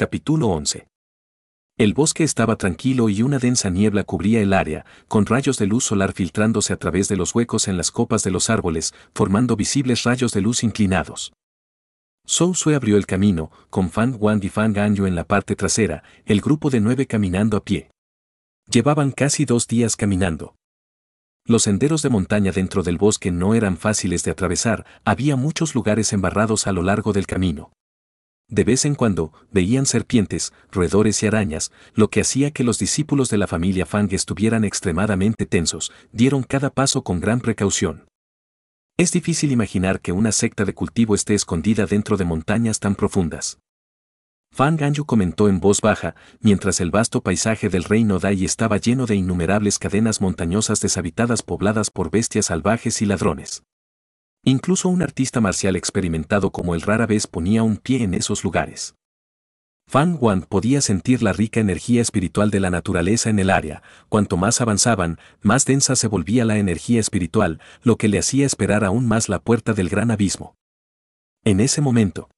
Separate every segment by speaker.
Speaker 1: Capítulo 11. El bosque estaba tranquilo y una densa niebla cubría el área, con rayos de luz solar filtrándose a través de los huecos en las copas de los árboles, formando visibles rayos de luz inclinados. Sou Sue abrió el camino, con Fan Wang y Fan Ganyo en la parte trasera, el grupo de nueve caminando a pie. Llevaban casi dos días caminando. Los senderos de montaña dentro del bosque no eran fáciles de atravesar, había muchos lugares embarrados a lo largo del camino. De vez en cuando, veían serpientes, roedores y arañas, lo que hacía que los discípulos de la familia Fang estuvieran extremadamente tensos, dieron cada paso con gran precaución. Es difícil imaginar que una secta de cultivo esté escondida dentro de montañas tan profundas. Fang Anju comentó en voz baja, mientras el vasto paisaje del reino Dai estaba lleno de innumerables cadenas montañosas deshabitadas pobladas por bestias salvajes y ladrones. Incluso un artista marcial experimentado como él rara vez ponía un pie en esos lugares. Fan Wan podía sentir la rica energía espiritual de la naturaleza en el área, cuanto más avanzaban, más densa se volvía la energía espiritual, lo que le hacía esperar aún más la puerta del gran abismo. En ese momento,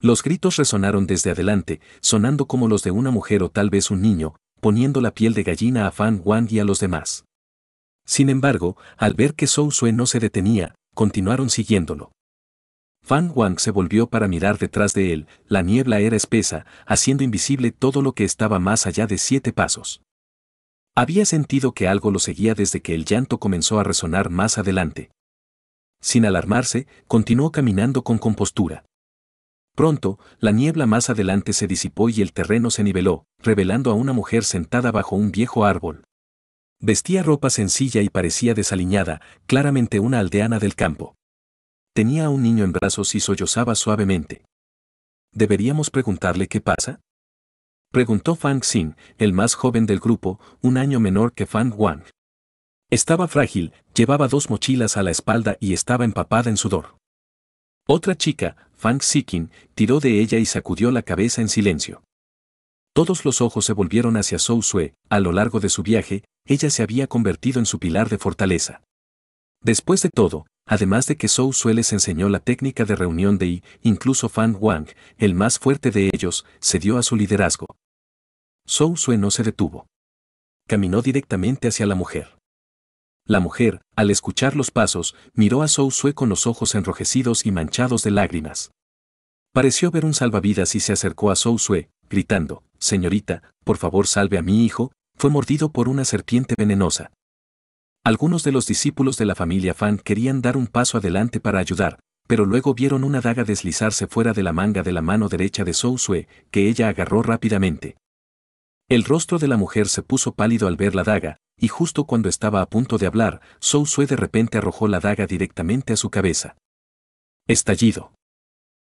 Speaker 1: los gritos resonaron desde adelante, sonando como los de una mujer o tal vez un niño, poniendo la piel de gallina a Fan Wan y a los demás. Sin embargo, al ver que Zhou Sue no se detenía, continuaron siguiéndolo. Fan Wang se volvió para mirar detrás de él, la niebla era espesa, haciendo invisible todo lo que estaba más allá de siete pasos. Había sentido que algo lo seguía desde que el llanto comenzó a resonar más adelante. Sin alarmarse, continuó caminando con compostura. Pronto, la niebla más adelante se disipó y el terreno se niveló, revelando a una mujer sentada bajo un viejo árbol. Vestía ropa sencilla y parecía desaliñada, claramente una aldeana del campo. Tenía a un niño en brazos y sollozaba suavemente. ¿Deberíamos preguntarle qué pasa? Preguntó Fang Xin, el más joven del grupo, un año menor que Fang Wang. Estaba frágil, llevaba dos mochilas a la espalda y estaba empapada en sudor. Otra chica, Fang Sikin, tiró de ella y sacudió la cabeza en silencio. Todos los ojos se volvieron hacia Zhou Sue, a lo largo de su viaje, ella se había convertido en su pilar de fortaleza. Después de todo, además de que Zhou Sue les enseñó la técnica de reunión de I, incluso Fan Wang, el más fuerte de ellos, cedió a su liderazgo. Zhou Sue no se detuvo. Caminó directamente hacia la mujer. La mujer, al escuchar los pasos, miró a Zhou Sue con los ojos enrojecidos y manchados de lágrimas. Pareció ver un salvavidas y se acercó a Zhou Sue, gritando, Señorita, por favor salve a mi hijo, fue mordido por una serpiente venenosa. Algunos de los discípulos de la familia Fan querían dar un paso adelante para ayudar, pero luego vieron una daga deslizarse fuera de la manga de la mano derecha de Zhou Sue, que ella agarró rápidamente. El rostro de la mujer se puso pálido al ver la daga, y justo cuando estaba a punto de hablar, Zhou Sue de repente arrojó la daga directamente a su cabeza. Estallido.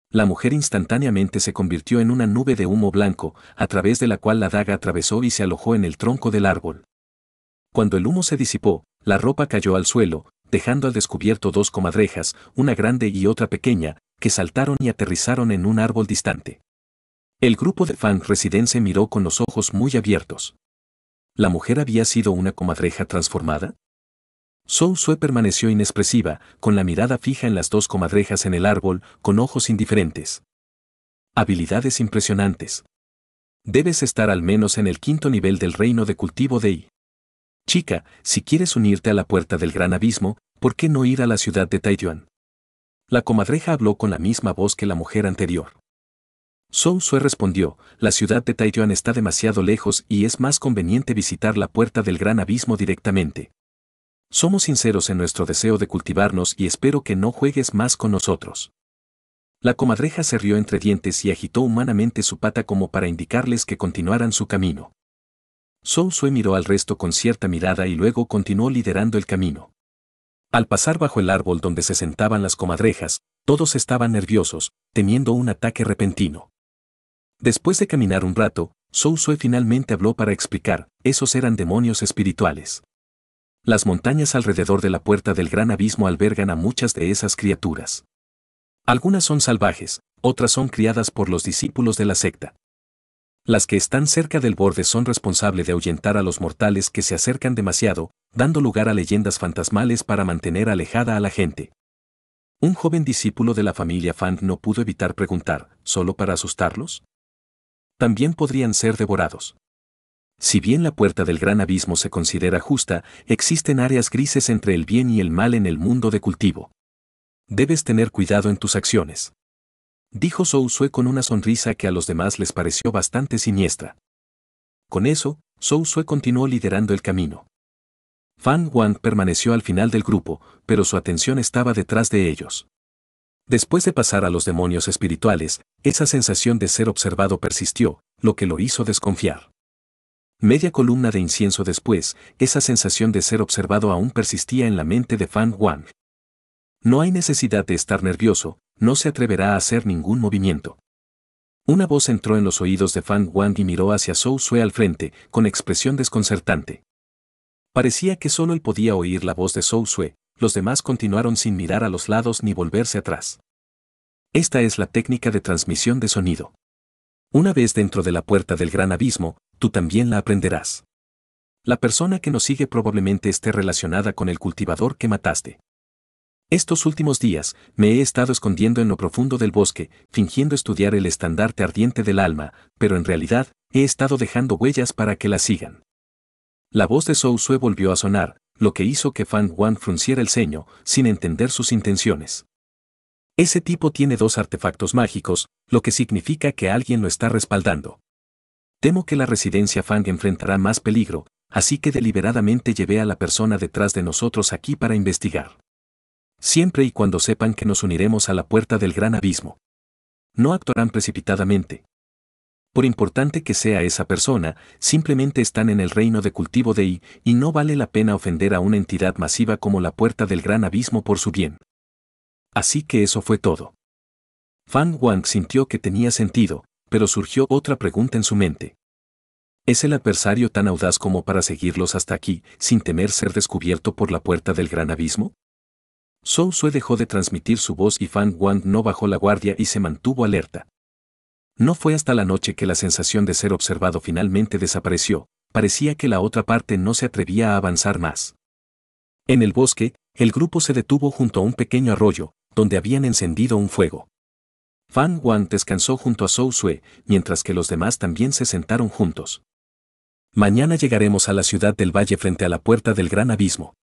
Speaker 1: La mujer instantáneamente se convirtió en una nube de humo blanco, a través de la cual la daga atravesó y se alojó en el tronco del árbol. Cuando el humo se disipó, la ropa cayó al suelo, dejando al descubierto dos comadrejas, una grande y otra pequeña, que saltaron y aterrizaron en un árbol distante. El grupo de Fang Residencia miró con los ojos muy abiertos. ¿La mujer había sido una comadreja transformada? Sou Sue permaneció inexpresiva, con la mirada fija en las dos comadrejas en el árbol, con ojos indiferentes. Habilidades impresionantes. Debes estar al menos en el quinto nivel del reino de cultivo de I. Chica, si quieres unirte a la puerta del gran abismo, ¿por qué no ir a la ciudad de Taiyuan? La comadreja habló con la misma voz que la mujer anterior. Sou Sue respondió, la ciudad de Taiyuan está demasiado lejos y es más conveniente visitar la puerta del gran abismo directamente. Somos sinceros en nuestro deseo de cultivarnos y espero que no juegues más con nosotros. La comadreja se rió entre dientes y agitó humanamente su pata como para indicarles que continuaran su camino. Sou miró al resto con cierta mirada y luego continuó liderando el camino. Al pasar bajo el árbol donde se sentaban las comadrejas, todos estaban nerviosos, temiendo un ataque repentino. Después de caminar un rato, Sou finalmente habló para explicar, esos eran demonios espirituales. Las montañas alrededor de la puerta del gran abismo albergan a muchas de esas criaturas. Algunas son salvajes, otras son criadas por los discípulos de la secta. Las que están cerca del borde son responsables de ahuyentar a los mortales que se acercan demasiado, dando lugar a leyendas fantasmales para mantener alejada a la gente. Un joven discípulo de la familia Fang no pudo evitar preguntar, ¿solo para asustarlos? También podrían ser devorados. Si bien la puerta del gran abismo se considera justa, existen áreas grises entre el bien y el mal en el mundo de cultivo. Debes tener cuidado en tus acciones. Dijo Sousue con una sonrisa que a los demás les pareció bastante siniestra. Con eso, Sousue continuó liderando el camino. Fan Wang permaneció al final del grupo, pero su atención estaba detrás de ellos. Después de pasar a los demonios espirituales, esa sensación de ser observado persistió, lo que lo hizo desconfiar. Media columna de incienso después, esa sensación de ser observado aún persistía en la mente de Fan Wang. No hay necesidad de estar nervioso, no se atreverá a hacer ningún movimiento. Una voz entró en los oídos de Fan Wang y miró hacia Zhou Sue al frente, con expresión desconcertante. Parecía que solo él podía oír la voz de Zhou Sue, los demás continuaron sin mirar a los lados ni volverse atrás. Esta es la técnica de transmisión de sonido. Una vez dentro de la puerta del gran abismo, tú también la aprenderás. La persona que nos sigue probablemente esté relacionada con el cultivador que mataste. Estos últimos días me he estado escondiendo en lo profundo del bosque, fingiendo estudiar el estandarte ardiente del alma, pero en realidad he estado dejando huellas para que la sigan. La voz de Sou Sue volvió a sonar, lo que hizo que Fan Wan frunciera el ceño, sin entender sus intenciones. Ese tipo tiene dos artefactos mágicos, lo que significa que alguien lo está respaldando. Temo que la residencia Fang enfrentará más peligro, así que deliberadamente llevé a la persona detrás de nosotros aquí para investigar. Siempre y cuando sepan que nos uniremos a la puerta del gran abismo. No actuarán precipitadamente. Por importante que sea esa persona, simplemente están en el reino de cultivo de I, y no vale la pena ofender a una entidad masiva como la puerta del gran abismo por su bien. Así que eso fue todo. Fang Wang sintió que tenía sentido, pero surgió otra pregunta en su mente. ¿Es el adversario tan audaz como para seguirlos hasta aquí, sin temer ser descubierto por la puerta del gran abismo? Song Sue dejó de transmitir su voz y Fan Wang no bajó la guardia y se mantuvo alerta. No fue hasta la noche que la sensación de ser observado finalmente desapareció, parecía que la otra parte no se atrevía a avanzar más. En el bosque, el grupo se detuvo junto a un pequeño arroyo, donde habían encendido un fuego. Fang Wang descansó junto a Zhou Sue, mientras que los demás también se sentaron juntos. Mañana llegaremos a la ciudad del valle frente a la puerta del gran abismo.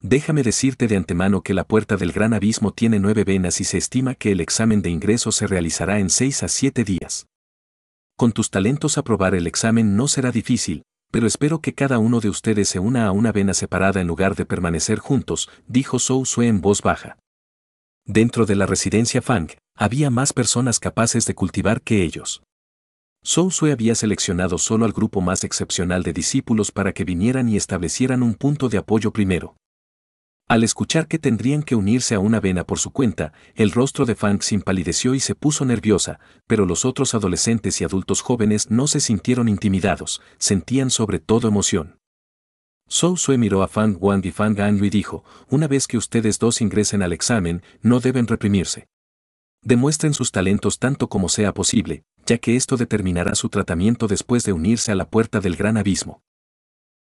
Speaker 1: Déjame decirte de antemano que la puerta del gran abismo tiene nueve venas y se estima que el examen de ingreso se realizará en seis a siete días. Con tus talentos aprobar el examen no será difícil, pero espero que cada uno de ustedes se una a una vena separada en lugar de permanecer juntos, dijo zou Sue en voz baja. Dentro de la residencia Fang, había más personas capaces de cultivar que ellos. Zhou había seleccionado solo al grupo más excepcional de discípulos para que vinieran y establecieran un punto de apoyo primero. Al escuchar que tendrían que unirse a una vena por su cuenta, el rostro de Fang se impalideció y se puso nerviosa, pero los otros adolescentes y adultos jóvenes no se sintieron intimidados, sentían sobre todo emoción. Zhou miró a Fang Wang y Fang y dijo, una vez que ustedes dos ingresen al examen, no deben reprimirse. Demuestren sus talentos tanto como sea posible, ya que esto determinará su tratamiento después de unirse a la puerta del gran abismo.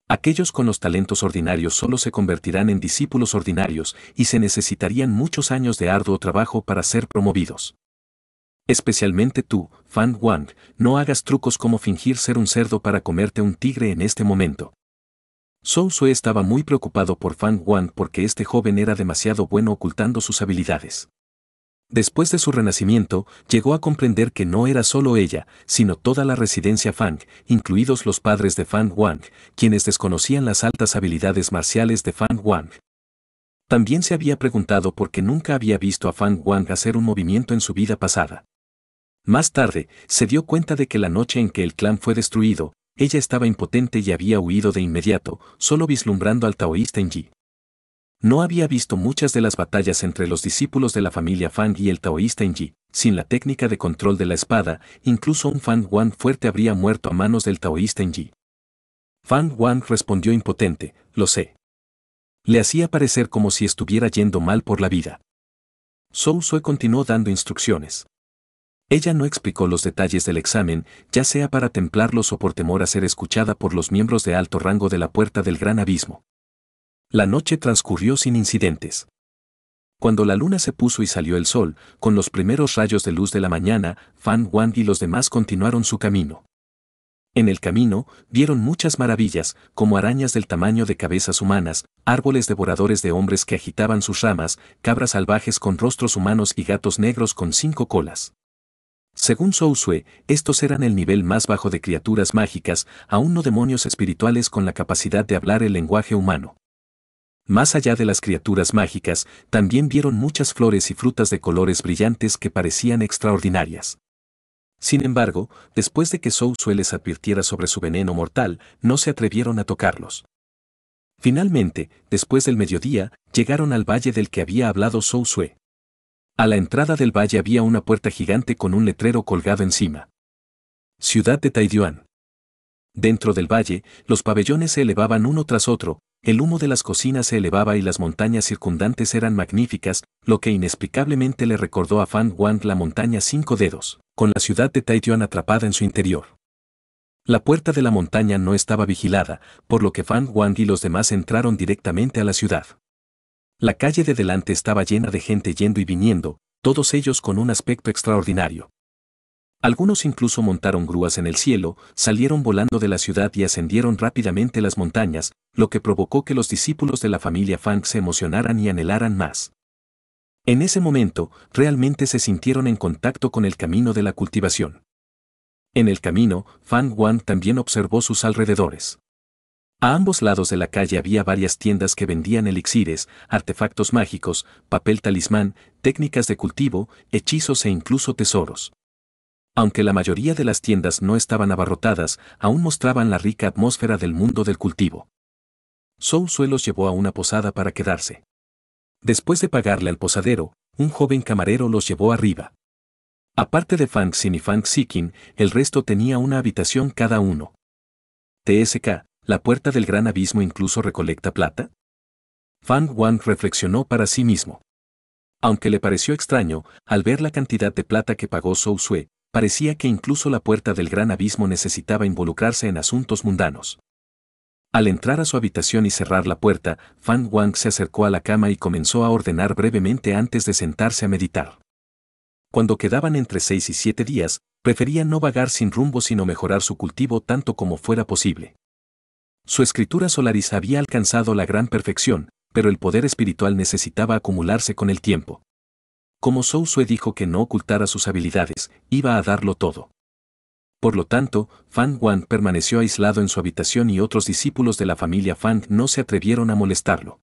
Speaker 1: Aquellos con los talentos ordinarios solo se convertirán en discípulos ordinarios y se necesitarían muchos años de arduo trabajo para ser promovidos. Especialmente tú, Fan Wang, no hagas trucos como fingir ser un cerdo para comerte un tigre en este momento. Zhou Sue estaba muy preocupado por Fan Wang porque este joven era demasiado bueno ocultando sus habilidades. Después de su renacimiento, llegó a comprender que no era solo ella, sino toda la residencia Fang, incluidos los padres de Fang Wang, quienes desconocían las altas habilidades marciales de Fang Wang. También se había preguntado por qué nunca había visto a Fang Wang hacer un movimiento en su vida pasada. Más tarde, se dio cuenta de que la noche en que el clan fue destruido, ella estaba impotente y había huido de inmediato, solo vislumbrando al taoísta en no había visto muchas de las batallas entre los discípulos de la familia Fang y el taoísta Yi. Sin la técnica de control de la espada, incluso un Fang Wan fuerte habría muerto a manos del taoísta Yi. Fang Wang respondió impotente, lo sé. Le hacía parecer como si estuviera yendo mal por la vida. Zhou Sue continuó dando instrucciones. Ella no explicó los detalles del examen, ya sea para templarlos o por temor a ser escuchada por los miembros de alto rango de la Puerta del Gran Abismo. La noche transcurrió sin incidentes. Cuando la luna se puso y salió el sol, con los primeros rayos de luz de la mañana, Fan Wang y los demás continuaron su camino. En el camino, vieron muchas maravillas, como arañas del tamaño de cabezas humanas, árboles devoradores de hombres que agitaban sus ramas, cabras salvajes con rostros humanos y gatos negros con cinco colas. Según Sousue, estos eran el nivel más bajo de criaturas mágicas, aún no demonios espirituales con la capacidad de hablar el lenguaje humano. Más allá de las criaturas mágicas, también vieron muchas flores y frutas de colores brillantes que parecían extraordinarias. Sin embargo, después de que Sousue les advirtiera sobre su veneno mortal, no se atrevieron a tocarlos. Finalmente, después del mediodía, llegaron al valle del que había hablado Sousue. A la entrada del valle había una puerta gigante con un letrero colgado encima. Ciudad de Taiyuan. Dentro del valle, los pabellones se elevaban uno tras otro, el humo de las cocinas se elevaba y las montañas circundantes eran magníficas, lo que inexplicablemente le recordó a Fan Wang la montaña Cinco Dedos, con la ciudad de Taiyuan atrapada en su interior. La puerta de la montaña no estaba vigilada, por lo que Fan Wang y los demás entraron directamente a la ciudad. La calle de delante estaba llena de gente yendo y viniendo, todos ellos con un aspecto extraordinario. Algunos incluso montaron grúas en el cielo, salieron volando de la ciudad y ascendieron rápidamente las montañas, lo que provocó que los discípulos de la familia Fang se emocionaran y anhelaran más. En ese momento, realmente se sintieron en contacto con el camino de la cultivación. En el camino, Fang Wang también observó sus alrededores. A ambos lados de la calle había varias tiendas que vendían elixires, artefactos mágicos, papel talismán, técnicas de cultivo, hechizos e incluso tesoros. Aunque la mayoría de las tiendas no estaban abarrotadas, aún mostraban la rica atmósfera del mundo del cultivo. Soul los llevó a una posada para quedarse. Después de pagarle al posadero, un joven camarero los llevó arriba. Aparte de Fang Xin y Fang Xikin, el resto tenía una habitación cada uno. TSK, la puerta del gran abismo incluso recolecta plata? Fang Wang reflexionó para sí mismo. Aunque le pareció extraño, al ver la cantidad de plata que pagó Sou Sue, parecía que incluso la puerta del gran abismo necesitaba involucrarse en asuntos mundanos. Al entrar a su habitación y cerrar la puerta, Fan Wang se acercó a la cama y comenzó a ordenar brevemente antes de sentarse a meditar. Cuando quedaban entre seis y siete días, prefería no vagar sin rumbo sino mejorar su cultivo tanto como fuera posible. Su escritura solaris había alcanzado la gran perfección, pero el poder espiritual necesitaba acumularse con el tiempo. Como Sousue dijo que no ocultara sus habilidades, iba a darlo todo. Por lo tanto, Fan Wang permaneció aislado en su habitación y otros discípulos de la familia Fan no se atrevieron a molestarlo.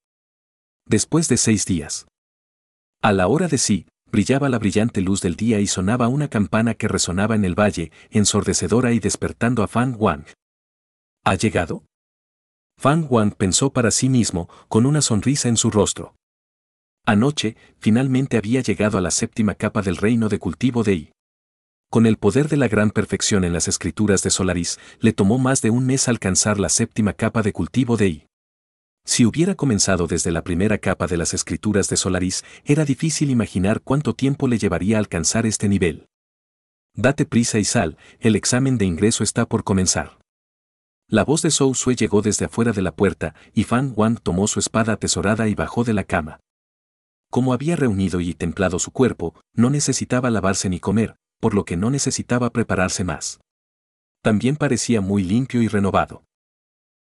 Speaker 1: Después de seis días. A la hora de sí, brillaba la brillante luz del día y sonaba una campana que resonaba en el valle, ensordecedora y despertando a Fan Wang. ¿Ha llegado? Fan Wang pensó para sí mismo, con una sonrisa en su rostro. Anoche, finalmente había llegado a la séptima capa del reino de cultivo de I. Con el poder de la gran perfección en las escrituras de Solaris, le tomó más de un mes alcanzar la séptima capa de cultivo de I. Si hubiera comenzado desde la primera capa de las escrituras de Solaris, era difícil imaginar cuánto tiempo le llevaría a alcanzar este nivel. Date prisa y sal, el examen de ingreso está por comenzar. La voz de Sou llegó desde afuera de la puerta, y Fan Wan tomó su espada atesorada y bajó de la cama como había reunido y templado su cuerpo, no necesitaba lavarse ni comer, por lo que no necesitaba prepararse más. También parecía muy limpio y renovado.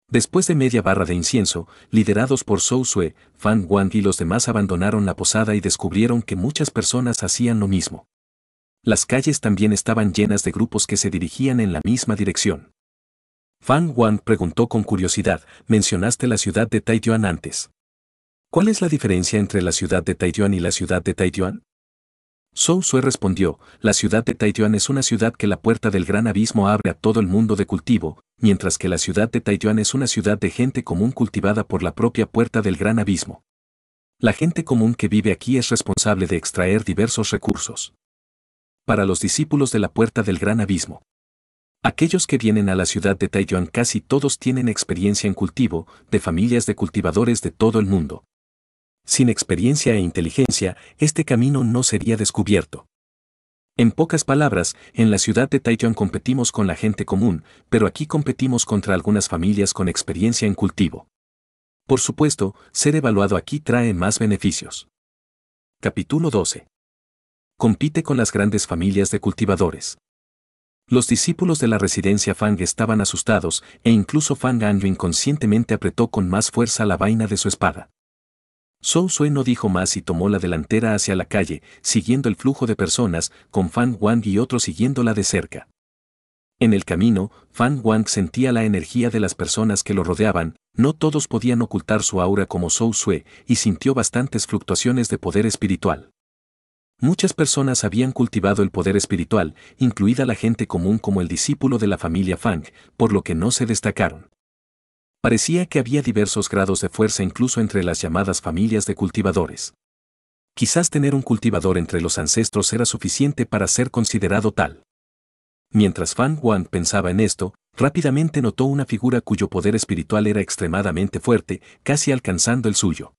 Speaker 1: Después de media barra de incienso, liderados por Zhou Sue, Fan Wang y los demás abandonaron la posada y descubrieron que muchas personas hacían lo mismo. Las calles también estaban llenas de grupos que se dirigían en la misma dirección. Fan Wang preguntó con curiosidad, mencionaste la ciudad de Taiyuan antes. ¿Cuál es la diferencia entre la ciudad de Taiyuan y la ciudad de Taiyuan? Zhou Sue respondió, la ciudad de Taiyuan es una ciudad que la puerta del gran abismo abre a todo el mundo de cultivo, mientras que la ciudad de Taiyuan es una ciudad de gente común cultivada por la propia puerta del gran abismo. La gente común que vive aquí es responsable de extraer diversos recursos. Para los discípulos de la puerta del gran abismo. Aquellos que vienen a la ciudad de Taiyuan casi todos tienen experiencia en cultivo, de familias de cultivadores de todo el mundo. Sin experiencia e inteligencia, este camino no sería descubierto. En pocas palabras, en la ciudad de Taiyuan competimos con la gente común, pero aquí competimos contra algunas familias con experiencia en cultivo. Por supuesto, ser evaluado aquí trae más beneficios. Capítulo 12. Compite con las grandes familias de cultivadores. Los discípulos de la residencia Fang estaban asustados e incluso Fang Anyu inconscientemente apretó con más fuerza la vaina de su espada sou Sue no dijo más y tomó la delantera hacia la calle, siguiendo el flujo de personas, con Fan Wang y otros siguiéndola de cerca. En el camino, Fan Wang sentía la energía de las personas que lo rodeaban, no todos podían ocultar su aura como Zhou Sue, y sintió bastantes fluctuaciones de poder espiritual. Muchas personas habían cultivado el poder espiritual, incluida la gente común como el discípulo de la familia Fang, por lo que no se destacaron parecía que había diversos grados de fuerza incluso entre las llamadas familias de cultivadores. Quizás tener un cultivador entre los ancestros era suficiente para ser considerado tal. Mientras Fan Wan pensaba en esto, rápidamente notó una figura cuyo poder espiritual era extremadamente fuerte, casi alcanzando el suyo.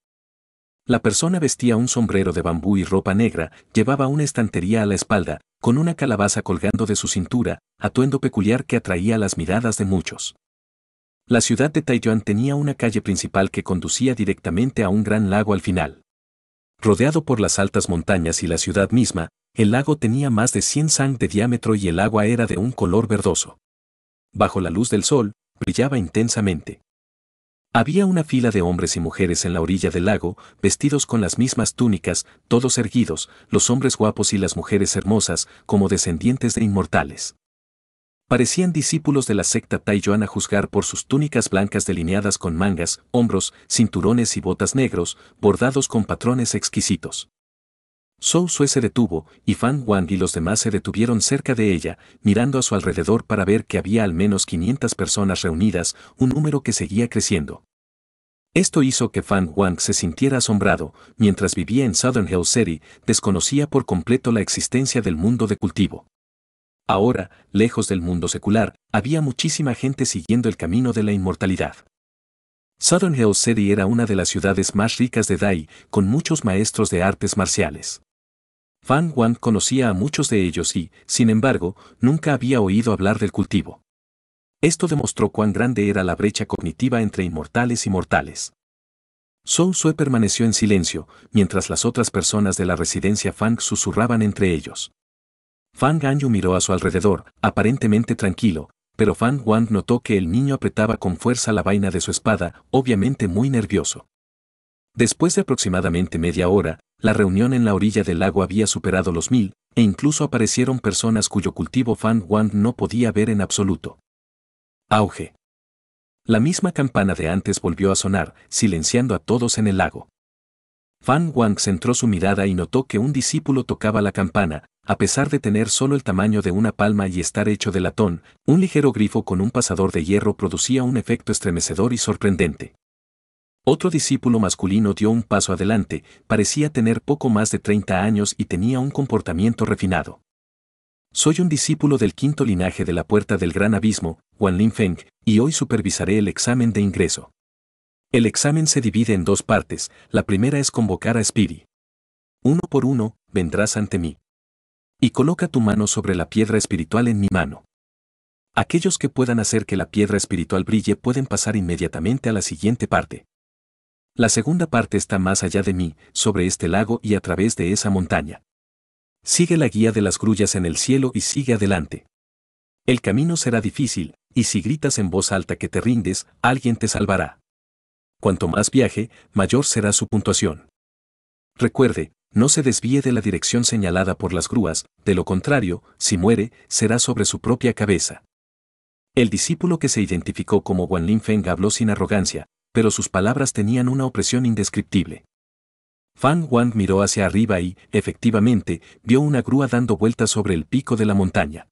Speaker 1: La persona vestía un sombrero de bambú y ropa negra, llevaba una estantería a la espalda, con una calabaza colgando de su cintura, atuendo peculiar que atraía las miradas de muchos. La ciudad de Taiyuan tenía una calle principal que conducía directamente a un gran lago al final. Rodeado por las altas montañas y la ciudad misma, el lago tenía más de 100 sang de diámetro y el agua era de un color verdoso. Bajo la luz del sol, brillaba intensamente. Había una fila de hombres y mujeres en la orilla del lago, vestidos con las mismas túnicas, todos erguidos, los hombres guapos y las mujeres hermosas, como descendientes de inmortales. Parecían discípulos de la secta Taiyuan a juzgar por sus túnicas blancas delineadas con mangas, hombros, cinturones y botas negros, bordados con patrones exquisitos. Zhou Sue se detuvo, y Fan Wang y los demás se detuvieron cerca de ella, mirando a su alrededor para ver que había al menos 500 personas reunidas, un número que seguía creciendo. Esto hizo que Fan Wang se sintiera asombrado, mientras vivía en Southern Hill City, desconocía por completo la existencia del mundo de cultivo. Ahora, lejos del mundo secular, había muchísima gente siguiendo el camino de la inmortalidad. Southern Hills City era una de las ciudades más ricas de Dai, con muchos maestros de artes marciales. Fan Wan conocía a muchos de ellos y, sin embargo, nunca había oído hablar del cultivo. Esto demostró cuán grande era la brecha cognitiva entre inmortales y mortales. Zhou Sue permaneció en silencio, mientras las otras personas de la residencia Fang susurraban entre ellos. Fan Ganyu miró a su alrededor, aparentemente tranquilo, pero Fan Wang notó que el niño apretaba con fuerza la vaina de su espada, obviamente muy nervioso. Después de aproximadamente media hora, la reunión en la orilla del lago había superado los mil, e incluso aparecieron personas cuyo cultivo Fan Wang no podía ver en absoluto. Auge. La misma campana de antes volvió a sonar, silenciando a todos en el lago. Fan Wang centró su mirada y notó que un discípulo tocaba la campana, a pesar de tener solo el tamaño de una palma y estar hecho de latón, un ligero grifo con un pasador de hierro producía un efecto estremecedor y sorprendente. Otro discípulo masculino dio un paso adelante, parecía tener poco más de 30 años y tenía un comportamiento refinado. Soy un discípulo del quinto linaje de la Puerta del Gran Abismo, Wan Lin Feng, y hoy supervisaré el examen de ingreso. El examen se divide en dos partes, la primera es convocar a Spiri. Uno por uno, vendrás ante mí. Y coloca tu mano sobre la piedra espiritual en mi mano. Aquellos que puedan hacer que la piedra espiritual brille pueden pasar inmediatamente a la siguiente parte. La segunda parte está más allá de mí, sobre este lago y a través de esa montaña. Sigue la guía de las grullas en el cielo y sigue adelante. El camino será difícil, y si gritas en voz alta que te rindes, alguien te salvará. Cuanto más viaje, mayor será su puntuación. Recuerde, no se desvíe de la dirección señalada por las grúas, de lo contrario, si muere, será sobre su propia cabeza. El discípulo que se identificó como Wanlin Feng habló sin arrogancia, pero sus palabras tenían una opresión indescriptible. Fan Wang miró hacia arriba y, efectivamente, vio una grúa dando vueltas sobre el pico de la montaña.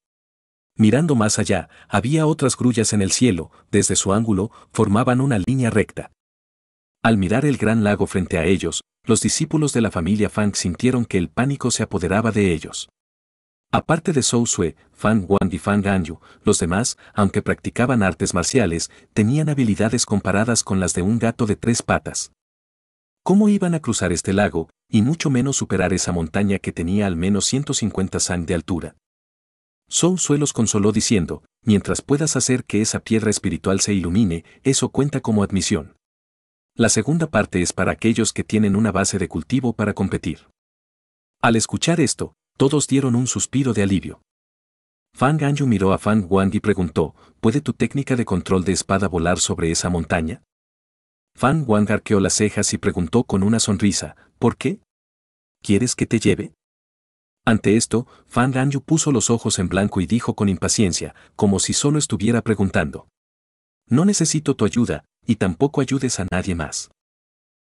Speaker 1: Mirando más allá, había otras grullas en el cielo, desde su ángulo, formaban una línea recta. Al mirar el gran lago frente a ellos, los discípulos de la familia Fang sintieron que el pánico se apoderaba de ellos. Aparte de Zhou Sue, Fang Wan y Fang Yu, los demás, aunque practicaban artes marciales, tenían habilidades comparadas con las de un gato de tres patas. ¿Cómo iban a cruzar este lago, y mucho menos superar esa montaña que tenía al menos 150 sang de altura? Zhou Sue los consoló diciendo, mientras puedas hacer que esa piedra espiritual se ilumine, eso cuenta como admisión. La segunda parte es para aquellos que tienen una base de cultivo para competir. Al escuchar esto, todos dieron un suspiro de alivio. Fan Anju miró a Fan Wang y preguntó, ¿puede tu técnica de control de espada volar sobre esa montaña? Fan Wang arqueó las cejas y preguntó con una sonrisa, ¿por qué? ¿Quieres que te lleve? Ante esto, Fan Anju puso los ojos en blanco y dijo con impaciencia, como si solo estuviera preguntando. No necesito tu ayuda, y tampoco ayudes a nadie más.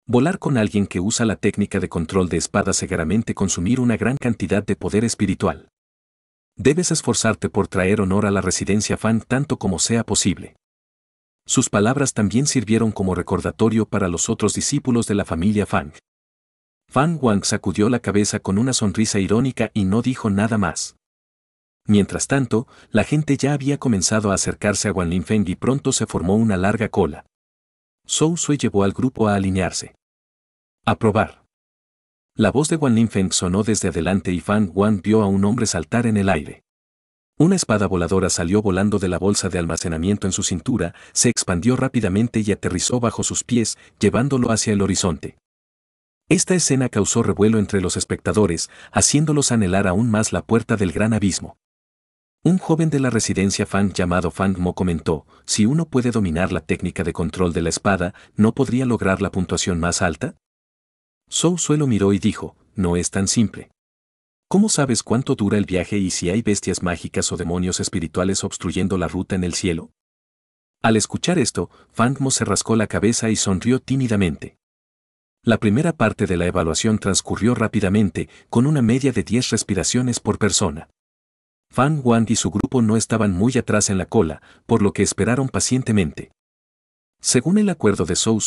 Speaker 1: Volar con alguien que usa la técnica de control de espada seguramente consumir una gran cantidad de poder espiritual. Debes esforzarte por traer honor a la residencia fan tanto como sea posible. Sus palabras también sirvieron como recordatorio para los otros discípulos de la familia Fang. Fan Wang sacudió la cabeza con una sonrisa irónica y no dijo nada más. Mientras tanto, la gente ya había comenzado a acercarse a Guan Feng y pronto se formó una larga cola. Zhou Sui llevó al grupo a alinearse. Aprobar. La voz de Wan Linfeng sonó desde adelante y Fan Wan vio a un hombre saltar en el aire. Una espada voladora salió volando de la bolsa de almacenamiento en su cintura, se expandió rápidamente y aterrizó bajo sus pies, llevándolo hacia el horizonte. Esta escena causó revuelo entre los espectadores, haciéndolos anhelar aún más la puerta del gran abismo. Un joven de la residencia Fan llamado Fang Mo comentó, si uno puede dominar la técnica de control de la espada, ¿no podría lograr la puntuación más alta? Zhou Suelo miró y dijo, no es tan simple. ¿Cómo sabes cuánto dura el viaje y si hay bestias mágicas o demonios espirituales obstruyendo la ruta en el cielo? Al escuchar esto, Fang Mo se rascó la cabeza y sonrió tímidamente. La primera parte de la evaluación transcurrió rápidamente, con una media de 10 respiraciones por persona. Fan Wang y su grupo no estaban muy atrás en la cola, por lo que esperaron pacientemente. Según el acuerdo de Zhou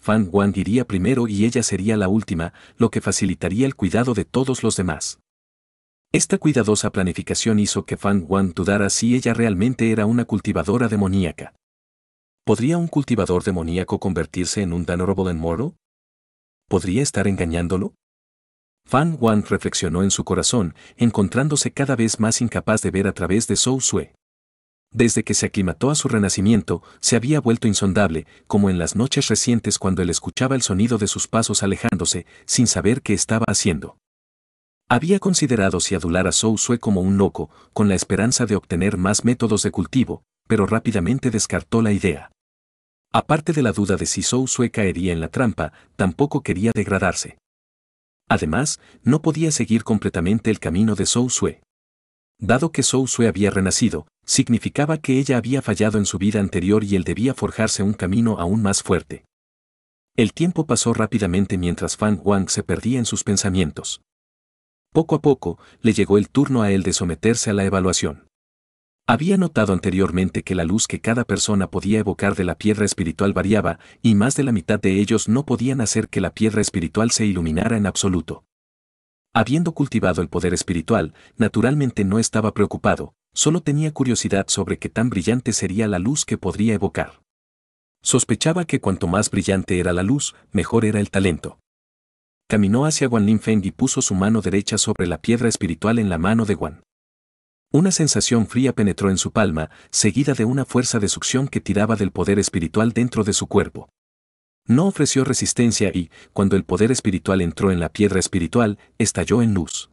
Speaker 1: Fan Wang iría primero y ella sería la última, lo que facilitaría el cuidado de todos los demás. Esta cuidadosa planificación hizo que Fan Wang dudara si ella realmente era una cultivadora demoníaca. ¿Podría un cultivador demoníaco convertirse en un Danorable en Moro? ¿Podría estar engañándolo? Fan Wan reflexionó en su corazón, encontrándose cada vez más incapaz de ver a través de Zhou Sue. Desde que se aclimató a su renacimiento, se había vuelto insondable, como en las noches recientes cuando él escuchaba el sonido de sus pasos alejándose, sin saber qué estaba haciendo. Había considerado si adular a Zhou Sue como un loco, con la esperanza de obtener más métodos de cultivo, pero rápidamente descartó la idea. Aparte de la duda de si Zhou Sue caería en la trampa, tampoco quería degradarse. Además, no podía seguir completamente el camino de Zhou Sue. Dado que Zhou Sue había renacido, significaba que ella había fallado en su vida anterior y él debía forjarse un camino aún más fuerte. El tiempo pasó rápidamente mientras Fan Wang se perdía en sus pensamientos. Poco a poco, le llegó el turno a él de someterse a la evaluación. Había notado anteriormente que la luz que cada persona podía evocar de la piedra espiritual variaba, y más de la mitad de ellos no podían hacer que la piedra espiritual se iluminara en absoluto. Habiendo cultivado el poder espiritual, naturalmente no estaba preocupado, solo tenía curiosidad sobre qué tan brillante sería la luz que podría evocar. Sospechaba que cuanto más brillante era la luz, mejor era el talento. Caminó hacia Guan Lin Feng y puso su mano derecha sobre la piedra espiritual en la mano de Guan. Una sensación fría penetró en su palma, seguida de una fuerza de succión que tiraba del poder espiritual dentro de su cuerpo. No ofreció resistencia y, cuando el poder espiritual entró en la piedra espiritual, estalló en luz.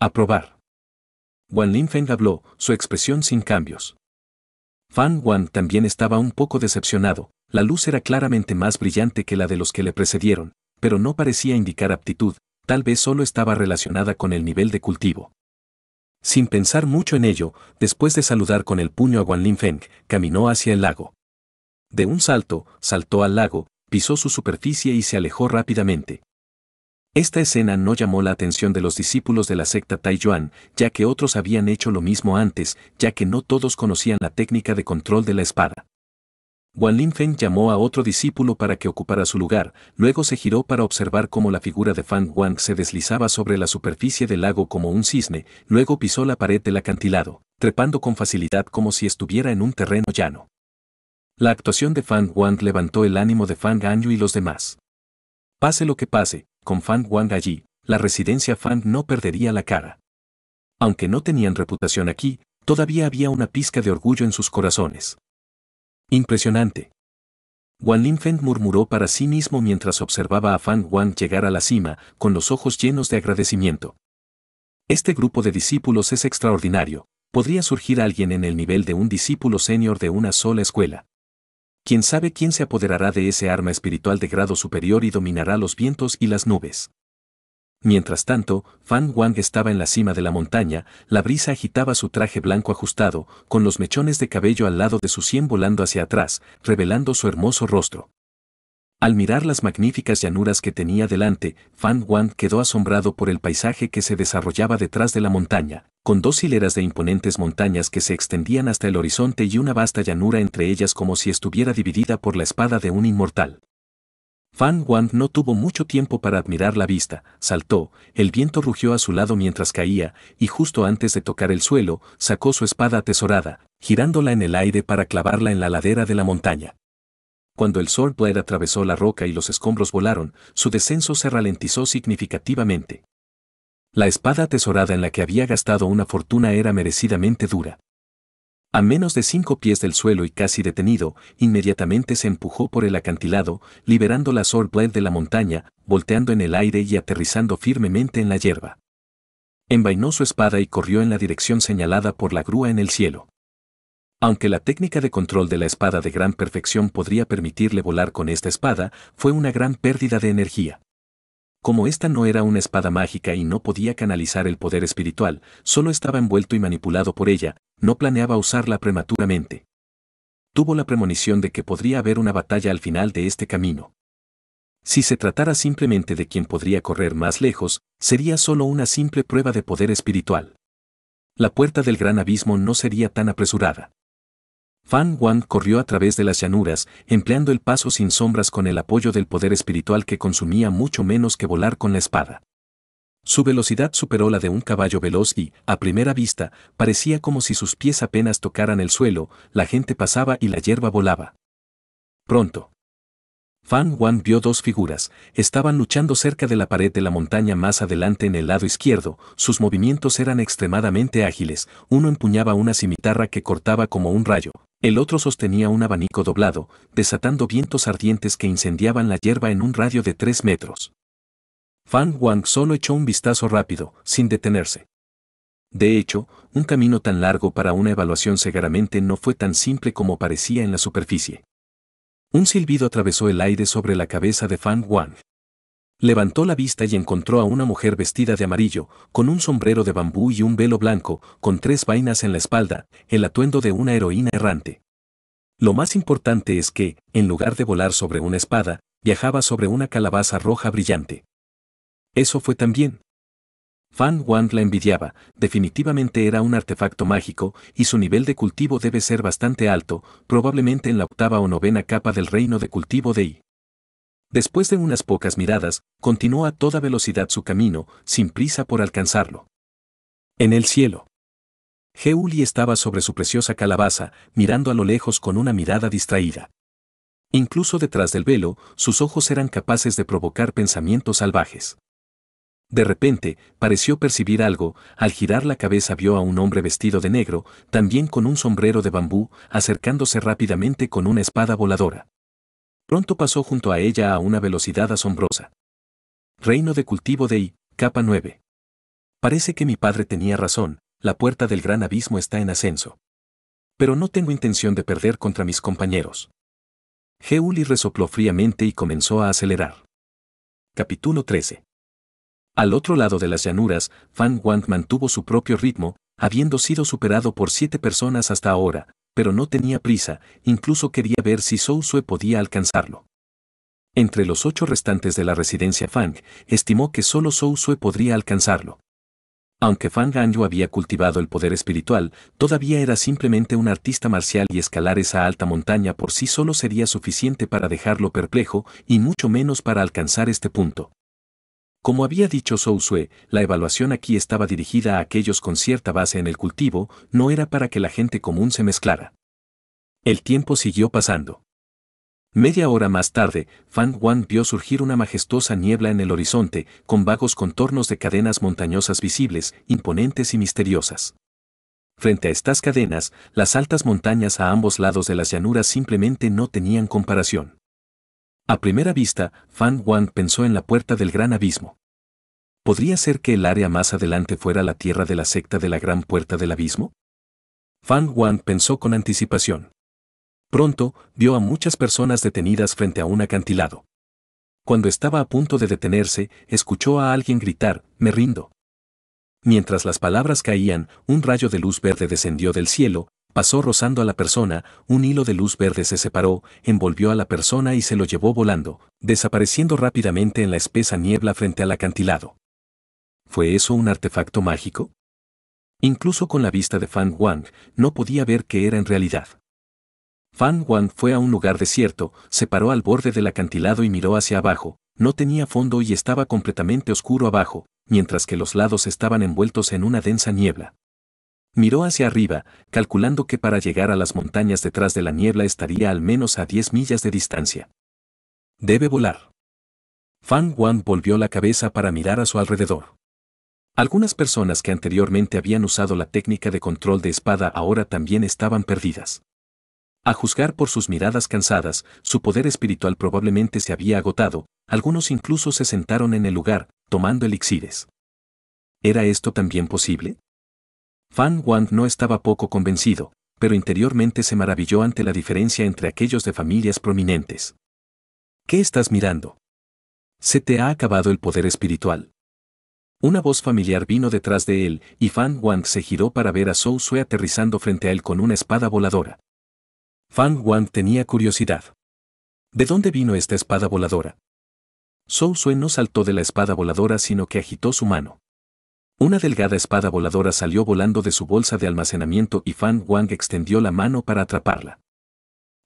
Speaker 1: Aprobar. Wan Feng habló, su expresión sin cambios. Fan Wan también estaba un poco decepcionado, la luz era claramente más brillante que la de los que le precedieron, pero no parecía indicar aptitud, tal vez solo estaba relacionada con el nivel de cultivo. Sin pensar mucho en ello, después de saludar con el puño a Guan Feng, caminó hacia el lago. De un salto, saltó al lago, pisó su superficie y se alejó rápidamente. Esta escena no llamó la atención de los discípulos de la secta Taiyuan, ya que otros habían hecho lo mismo antes, ya que no todos conocían la técnica de control de la espada. Wan Lin Feng llamó a otro discípulo para que ocupara su lugar, luego se giró para observar cómo la figura de Fan Wang se deslizaba sobre la superficie del lago como un cisne, luego pisó la pared del acantilado, trepando con facilidad como si estuviera en un terreno llano. La actuación de Fan Wang levantó el ánimo de Fan Ganyu y los demás. Pase lo que pase, con Fan Wang allí, la residencia Fan no perdería la cara. Aunque no tenían reputación aquí, todavía había una pizca de orgullo en sus corazones. Impresionante. Wan Linfeng murmuró para sí mismo mientras observaba a Fan Wan llegar a la cima, con los ojos llenos de agradecimiento. Este grupo de discípulos es extraordinario. Podría surgir alguien en el nivel de un discípulo senior de una sola escuela. Quién sabe quién se apoderará de ese arma espiritual de grado superior y dominará los vientos y las nubes. Mientras tanto, Fan Wang estaba en la cima de la montaña, la brisa agitaba su traje blanco ajustado, con los mechones de cabello al lado de su sien volando hacia atrás, revelando su hermoso rostro. Al mirar las magníficas llanuras que tenía delante, Fan Wang quedó asombrado por el paisaje que se desarrollaba detrás de la montaña, con dos hileras de imponentes montañas que se extendían hasta el horizonte y una vasta llanura entre ellas como si estuviera dividida por la espada de un inmortal. Fan Wang no tuvo mucho tiempo para admirar la vista, saltó, el viento rugió a su lado mientras caía, y justo antes de tocar el suelo, sacó su espada atesorada, girándola en el aire para clavarla en la ladera de la montaña. Cuando el blade atravesó la roca y los escombros volaron, su descenso se ralentizó significativamente. La espada atesorada en la que había gastado una fortuna era merecidamente dura. A menos de cinco pies del suelo y casi detenido, inmediatamente se empujó por el acantilado, liberando la blade de la montaña, volteando en el aire y aterrizando firmemente en la hierba. Envainó su espada y corrió en la dirección señalada por la grúa en el cielo. Aunque la técnica de control de la espada de gran perfección podría permitirle volar con esta espada, fue una gran pérdida de energía. Como esta no era una espada mágica y no podía canalizar el poder espiritual, solo estaba envuelto y manipulado por ella, no planeaba usarla prematuramente. Tuvo la premonición de que podría haber una batalla al final de este camino. Si se tratara simplemente de quien podría correr más lejos, sería solo una simple prueba de poder espiritual. La puerta del gran abismo no sería tan apresurada. Fan Wan corrió a través de las llanuras, empleando el paso sin sombras con el apoyo del poder espiritual que consumía mucho menos que volar con la espada. Su velocidad superó la de un caballo veloz y, a primera vista, parecía como si sus pies apenas tocaran el suelo, la gente pasaba y la hierba volaba. Pronto. Fan Wan vio dos figuras, estaban luchando cerca de la pared de la montaña más adelante en el lado izquierdo, sus movimientos eran extremadamente ágiles, uno empuñaba una cimitarra que cortaba como un rayo, el otro sostenía un abanico doblado, desatando vientos ardientes que incendiaban la hierba en un radio de tres metros. Fan Wang solo echó un vistazo rápido, sin detenerse. De hecho, un camino tan largo para una evaluación cegaramente no fue tan simple como parecía en la superficie. Un silbido atravesó el aire sobre la cabeza de Fan Wang. Levantó la vista y encontró a una mujer vestida de amarillo, con un sombrero de bambú y un velo blanco, con tres vainas en la espalda, el atuendo de una heroína errante. Lo más importante es que, en lugar de volar sobre una espada, viajaba sobre una calabaza roja brillante. Eso fue también. Fan Wang la envidiaba, definitivamente era un artefacto mágico, y su nivel de cultivo debe ser bastante alto, probablemente en la octava o novena capa del reino de cultivo de I. Después de unas pocas miradas, continuó a toda velocidad su camino, sin prisa por alcanzarlo. En el cielo. Geuli estaba sobre su preciosa calabaza, mirando a lo lejos con una mirada distraída. Incluso detrás del velo, sus ojos eran capaces de provocar pensamientos salvajes. De repente, pareció percibir algo, al girar la cabeza vio a un hombre vestido de negro, también con un sombrero de bambú, acercándose rápidamente con una espada voladora. Pronto pasó junto a ella a una velocidad asombrosa. Reino de cultivo de I, capa 9. Parece que mi padre tenía razón, la puerta del gran abismo está en ascenso. Pero no tengo intención de perder contra mis compañeros. Geuli resopló fríamente y comenzó a acelerar. Capítulo 13. Al otro lado de las llanuras, Fang Wang mantuvo su propio ritmo, habiendo sido superado por siete personas hasta ahora, pero no tenía prisa, incluso quería ver si Zhou Sue podía alcanzarlo. Entre los ocho restantes de la residencia Fang, estimó que solo Zhou Sue podría alcanzarlo. Aunque Fang Anju había cultivado el poder espiritual, todavía era simplemente un artista marcial y escalar esa alta montaña por sí solo sería suficiente para dejarlo perplejo y mucho menos para alcanzar este punto. Como había dicho Sousue, la evaluación aquí estaba dirigida a aquellos con cierta base en el cultivo, no era para que la gente común se mezclara. El tiempo siguió pasando. Media hora más tarde, Fan Wan vio surgir una majestuosa niebla en el horizonte, con vagos contornos de cadenas montañosas visibles, imponentes y misteriosas. Frente a estas cadenas, las altas montañas a ambos lados de las llanuras simplemente no tenían comparación. A primera vista, Fan Wan pensó en la puerta del gran abismo. ¿Podría ser que el área más adelante fuera la tierra de la secta de la gran puerta del abismo? Fan Wan pensó con anticipación. Pronto, vio a muchas personas detenidas frente a un acantilado. Cuando estaba a punto de detenerse, escuchó a alguien gritar, me rindo. Mientras las palabras caían, un rayo de luz verde descendió del cielo, Pasó rozando a la persona, un hilo de luz verde se separó, envolvió a la persona y se lo llevó volando, desapareciendo rápidamente en la espesa niebla frente al acantilado. ¿Fue eso un artefacto mágico? Incluso con la vista de Fan Wang, no podía ver qué era en realidad. Fan Wang fue a un lugar desierto, se paró al borde del acantilado y miró hacia abajo, no tenía fondo y estaba completamente oscuro abajo, mientras que los lados estaban envueltos en una densa niebla. Miró hacia arriba, calculando que para llegar a las montañas detrás de la niebla estaría al menos a 10 millas de distancia. Debe volar. Fang Wan volvió la cabeza para mirar a su alrededor. Algunas personas que anteriormente habían usado la técnica de control de espada ahora también estaban perdidas. A juzgar por sus miradas cansadas, su poder espiritual probablemente se había agotado, algunos incluso se sentaron en el lugar, tomando elixires. ¿Era esto también posible? Fan Wang no estaba poco convencido, pero interiormente se maravilló ante la diferencia entre aquellos de familias prominentes. ¿Qué estás mirando? Se te ha acabado el poder espiritual. Una voz familiar vino detrás de él, y Fan Wang se giró para ver a Zhou Sui aterrizando frente a él con una espada voladora. Fan Wang tenía curiosidad. ¿De dónde vino esta espada voladora? Zhou Sui no saltó de la espada voladora sino que agitó su mano. Una delgada espada voladora salió volando de su bolsa de almacenamiento y Fan Wang extendió la mano para atraparla.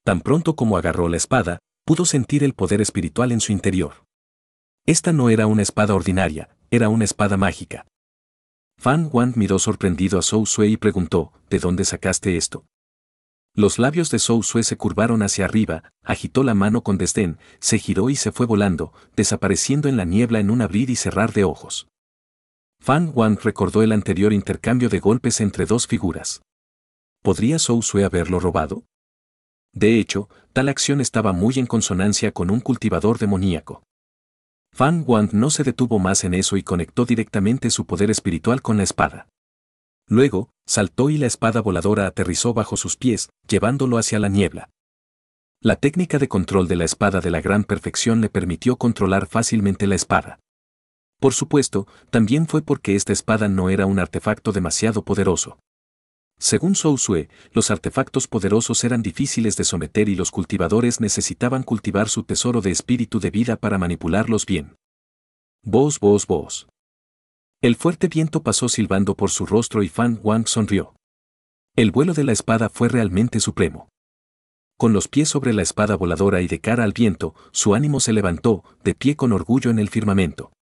Speaker 1: Tan pronto como agarró la espada, pudo sentir el poder espiritual en su interior. Esta no era una espada ordinaria, era una espada mágica. Fan Wang miró sorprendido a Zhou Sue y preguntó, ¿de dónde sacaste esto? Los labios de Zhou Sue se curvaron hacia arriba, agitó la mano con desdén, se giró y se fue volando, desapareciendo en la niebla en un abrir y cerrar de ojos. Fan Wang recordó el anterior intercambio de golpes entre dos figuras. ¿Podría Zhou haberlo robado? De hecho, tal acción estaba muy en consonancia con un cultivador demoníaco. Fan Wang no se detuvo más en eso y conectó directamente su poder espiritual con la espada. Luego, saltó y la espada voladora aterrizó bajo sus pies, llevándolo hacia la niebla. La técnica de control de la espada de la gran perfección le permitió controlar fácilmente la espada. Por supuesto, también fue porque esta espada no era un artefacto demasiado poderoso. Según Zhou Sue, los artefactos poderosos eran difíciles de someter y los cultivadores necesitaban cultivar su tesoro de espíritu de vida para manipularlos bien. Vos, vos, vos. El fuerte viento pasó silbando por su rostro y Fan Wang sonrió. El vuelo de la espada fue realmente supremo. Con los pies sobre la espada voladora y de cara al viento, su ánimo se levantó, de pie con orgullo en el firmamento.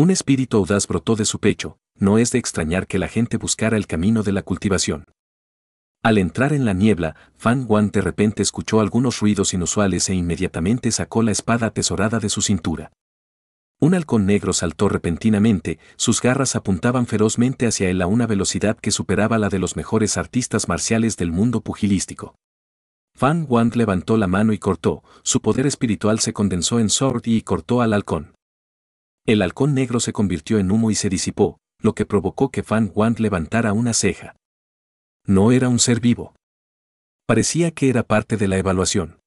Speaker 1: Un espíritu audaz brotó de su pecho, no es de extrañar que la gente buscara el camino de la cultivación. Al entrar en la niebla, Fan Wan de repente escuchó algunos ruidos inusuales e inmediatamente sacó la espada atesorada de su cintura. Un halcón negro saltó repentinamente, sus garras apuntaban ferozmente hacia él a una velocidad que superaba la de los mejores artistas marciales del mundo pugilístico. Fan Wang levantó la mano y cortó, su poder espiritual se condensó en Sword y cortó al halcón. El halcón negro se convirtió en humo y se disipó, lo que provocó que Fan Wang levantara una ceja. No era un ser vivo. Parecía que era parte de la evaluación.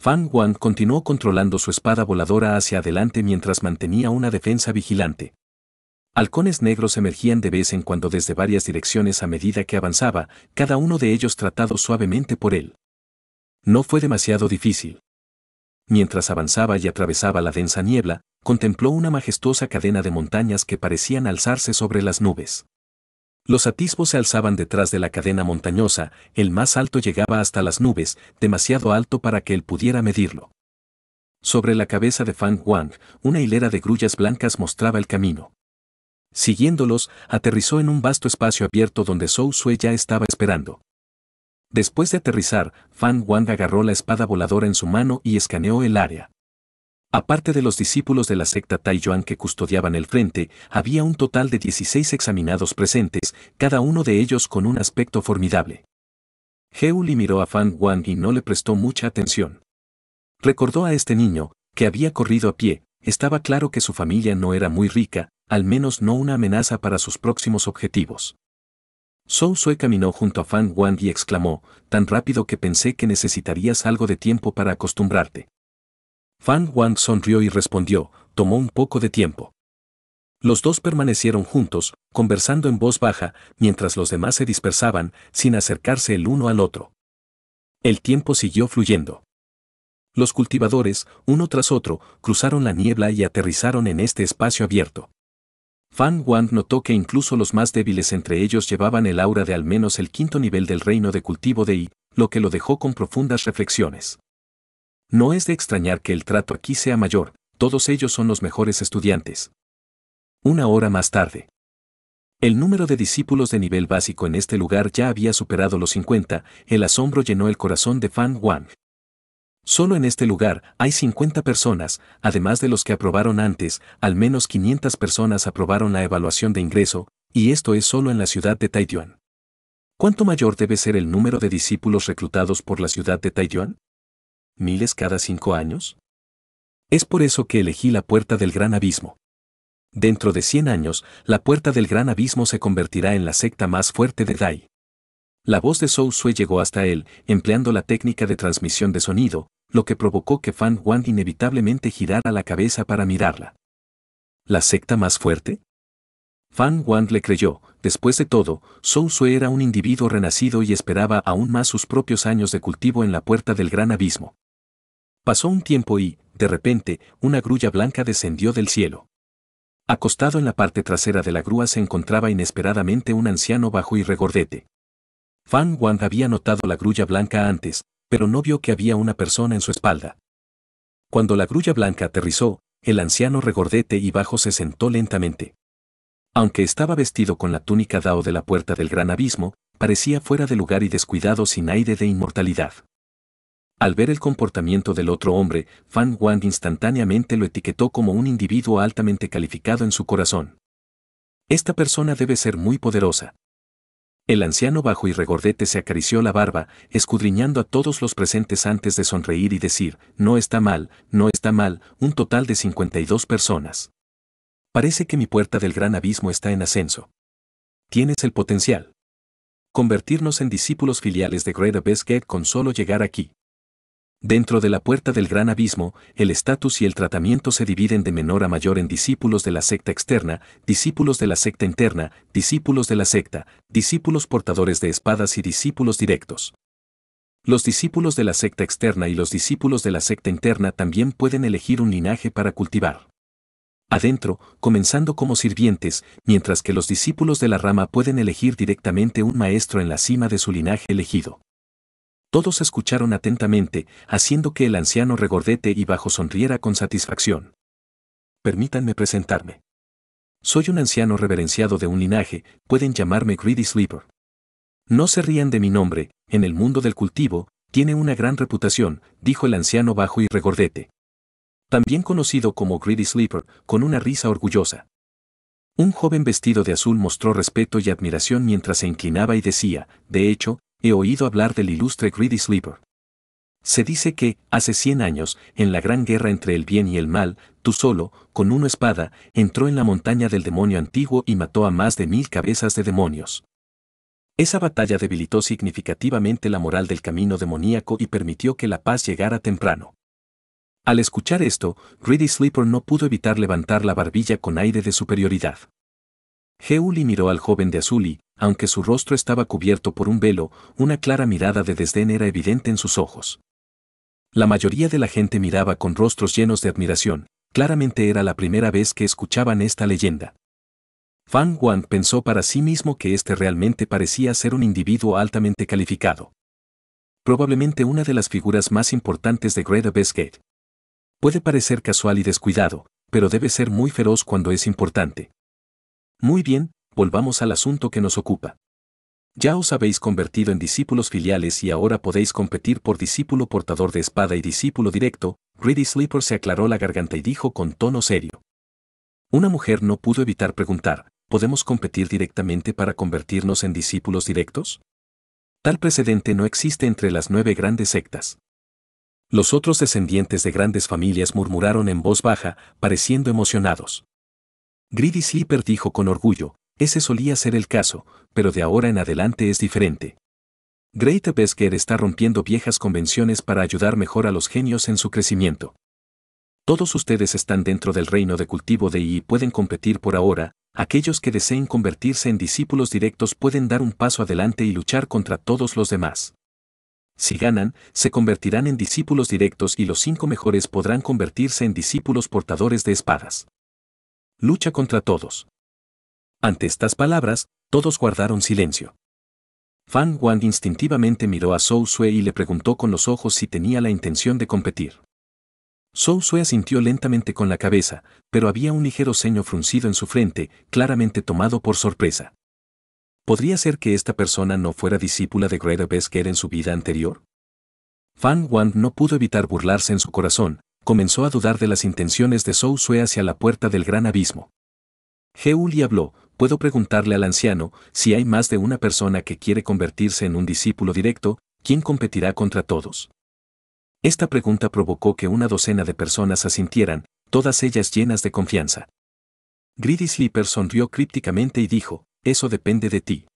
Speaker 1: Fan Wang continuó controlando su espada voladora hacia adelante mientras mantenía una defensa vigilante. Halcones negros emergían de vez en cuando desde varias direcciones a medida que avanzaba, cada uno de ellos tratado suavemente por él. No fue demasiado difícil. Mientras avanzaba y atravesaba la densa niebla, contempló una majestuosa cadena de montañas que parecían alzarse sobre las nubes. Los atisbos se alzaban detrás de la cadena montañosa, el más alto llegaba hasta las nubes, demasiado alto para que él pudiera medirlo. Sobre la cabeza de Fang Wang, una hilera de grullas blancas mostraba el camino. Siguiéndolos, aterrizó en un vasto espacio abierto donde Zhou Sue ya estaba esperando. Después de aterrizar, Fan Wang agarró la espada voladora en su mano y escaneó el área. Aparte de los discípulos de la secta Taiyuan que custodiaban el frente, había un total de 16 examinados presentes, cada uno de ellos con un aspecto formidable. Heuli miró a Fan Wang y no le prestó mucha atención. Recordó a este niño, que había corrido a pie, estaba claro que su familia no era muy rica, al menos no una amenaza para sus próximos objetivos. Zhou Sue caminó junto a Fan Wang y exclamó, tan rápido que pensé que necesitarías algo de tiempo para acostumbrarte. Fan Wang sonrió y respondió, tomó un poco de tiempo. Los dos permanecieron juntos, conversando en voz baja, mientras los demás se dispersaban, sin acercarse el uno al otro. El tiempo siguió fluyendo. Los cultivadores, uno tras otro, cruzaron la niebla y aterrizaron en este espacio abierto. Fan Wang notó que incluso los más débiles entre ellos llevaban el aura de al menos el quinto nivel del reino de cultivo de I, lo que lo dejó con profundas reflexiones. No es de extrañar que el trato aquí sea mayor, todos ellos son los mejores estudiantes. Una hora más tarde. El número de discípulos de nivel básico en este lugar ya había superado los 50, el asombro llenó el corazón de Fan Wang. Solo en este lugar hay 50 personas, además de los que aprobaron antes, al menos 500 personas aprobaron la evaluación de ingreso, y esto es solo en la ciudad de Taiyuan. ¿Cuánto mayor debe ser el número de discípulos reclutados por la ciudad de Taiyuan? miles cada cinco años? Es por eso que elegí la puerta del gran abismo. Dentro de cien años, la puerta del gran abismo se convertirá en la secta más fuerte de Dai. La voz de Sou Sui llegó hasta él, empleando la técnica de transmisión de sonido, lo que provocó que Fan Wang inevitablemente girara la cabeza para mirarla. ¿La secta más fuerte? Fan Wang le creyó, después de todo, Sou Sui era un individuo renacido y esperaba aún más sus propios años de cultivo en la puerta del gran abismo. Pasó un tiempo y, de repente, una grulla blanca descendió del cielo. Acostado en la parte trasera de la grúa se encontraba inesperadamente un anciano bajo y regordete. Fan Wang había notado la grulla blanca antes, pero no vio que había una persona en su espalda. Cuando la grulla blanca aterrizó, el anciano regordete y bajo se sentó lentamente. Aunque estaba vestido con la túnica Dao de la puerta del gran abismo, parecía fuera de lugar y descuidado sin aire de inmortalidad. Al ver el comportamiento del otro hombre, Fan Wang instantáneamente lo etiquetó como un individuo altamente calificado en su corazón. Esta persona debe ser muy poderosa. El anciano bajo y regordete se acarició la barba, escudriñando a todos los presentes antes de sonreír y decir, no está mal, no está mal, un total de 52 personas. Parece que mi puerta del gran abismo está en ascenso. Tienes el potencial. Convertirnos en discípulos filiales de Great Best con solo llegar aquí. Dentro de la puerta del gran abismo, el estatus y el tratamiento se dividen de menor a mayor en discípulos de la secta externa, discípulos de la secta interna, discípulos de la secta, discípulos portadores de espadas y discípulos directos. Los discípulos de la secta externa y los discípulos de la secta interna también pueden elegir un linaje para cultivar. Adentro, comenzando como sirvientes, mientras que los discípulos de la rama pueden elegir directamente un maestro en la cima de su linaje elegido. Todos escucharon atentamente, haciendo que el anciano regordete y bajo sonriera con satisfacción. Permítanme presentarme. Soy un anciano reverenciado de un linaje, pueden llamarme Greedy Sleeper. No se rían de mi nombre, en el mundo del cultivo, tiene una gran reputación, dijo el anciano bajo y regordete. También conocido como Greedy Sleeper, con una risa orgullosa. Un joven vestido de azul mostró respeto y admiración mientras se inclinaba y decía, de hecho, he oído hablar del ilustre Greedy Sleeper. Se dice que, hace 100 años, en la gran guerra entre el bien y el mal, tú solo, con una espada, entró en la montaña del demonio antiguo y mató a más de mil cabezas de demonios. Esa batalla debilitó significativamente la moral del camino demoníaco y permitió que la paz llegara temprano. Al escuchar esto, Greedy Sleeper no pudo evitar levantar la barbilla con aire de superioridad. Heuli miró al joven de azul aunque su rostro estaba cubierto por un velo, una clara mirada de desdén era evidente en sus ojos. La mayoría de la gente miraba con rostros llenos de admiración, claramente era la primera vez que escuchaban esta leyenda. Fang Wang pensó para sí mismo que este realmente parecía ser un individuo altamente calificado. Probablemente una de las figuras más importantes de Greater Besgate. Puede parecer casual y descuidado, pero debe ser muy feroz cuando es importante. Muy bien, volvamos al asunto que nos ocupa. Ya os habéis convertido en discípulos filiales y ahora podéis competir por discípulo portador de espada y discípulo directo, Greedy Sleeper se aclaró la garganta y dijo con tono serio. Una mujer no pudo evitar preguntar, ¿podemos competir directamente para convertirnos en discípulos directos? Tal precedente no existe entre las nueve grandes sectas. Los otros descendientes de grandes familias murmuraron en voz baja, pareciendo emocionados. Greedy Sleeper dijo con orgullo, ese solía ser el caso, pero de ahora en adelante es diferente. Great Besker está rompiendo viejas convenciones para ayudar mejor a los genios en su crecimiento. Todos ustedes están dentro del reino de cultivo de I y pueden competir por ahora, aquellos que deseen convertirse en discípulos directos pueden dar un paso adelante y luchar contra todos los demás. Si ganan, se convertirán en discípulos directos y los cinco mejores podrán convertirse en discípulos portadores de espadas. Lucha contra todos. Ante estas palabras, todos guardaron silencio. Fan Wang instintivamente miró a Zhou Sue y le preguntó con los ojos si tenía la intención de competir. Zhou Sue asintió lentamente con la cabeza, pero había un ligero ceño fruncido en su frente, claramente tomado por sorpresa. ¿Podría ser que esta persona no fuera discípula de Greta Besker en su vida anterior? Fan Wang no pudo evitar burlarse en su corazón, comenzó a dudar de las intenciones de Zhou Sue hacia la puerta del gran abismo. habló, puedo preguntarle al anciano, si hay más de una persona que quiere convertirse en un discípulo directo, ¿quién competirá contra todos? Esta pregunta provocó que una docena de personas asintieran, todas ellas llenas de confianza. Greedy Sleeper sonrió crípticamente y dijo, eso depende de ti.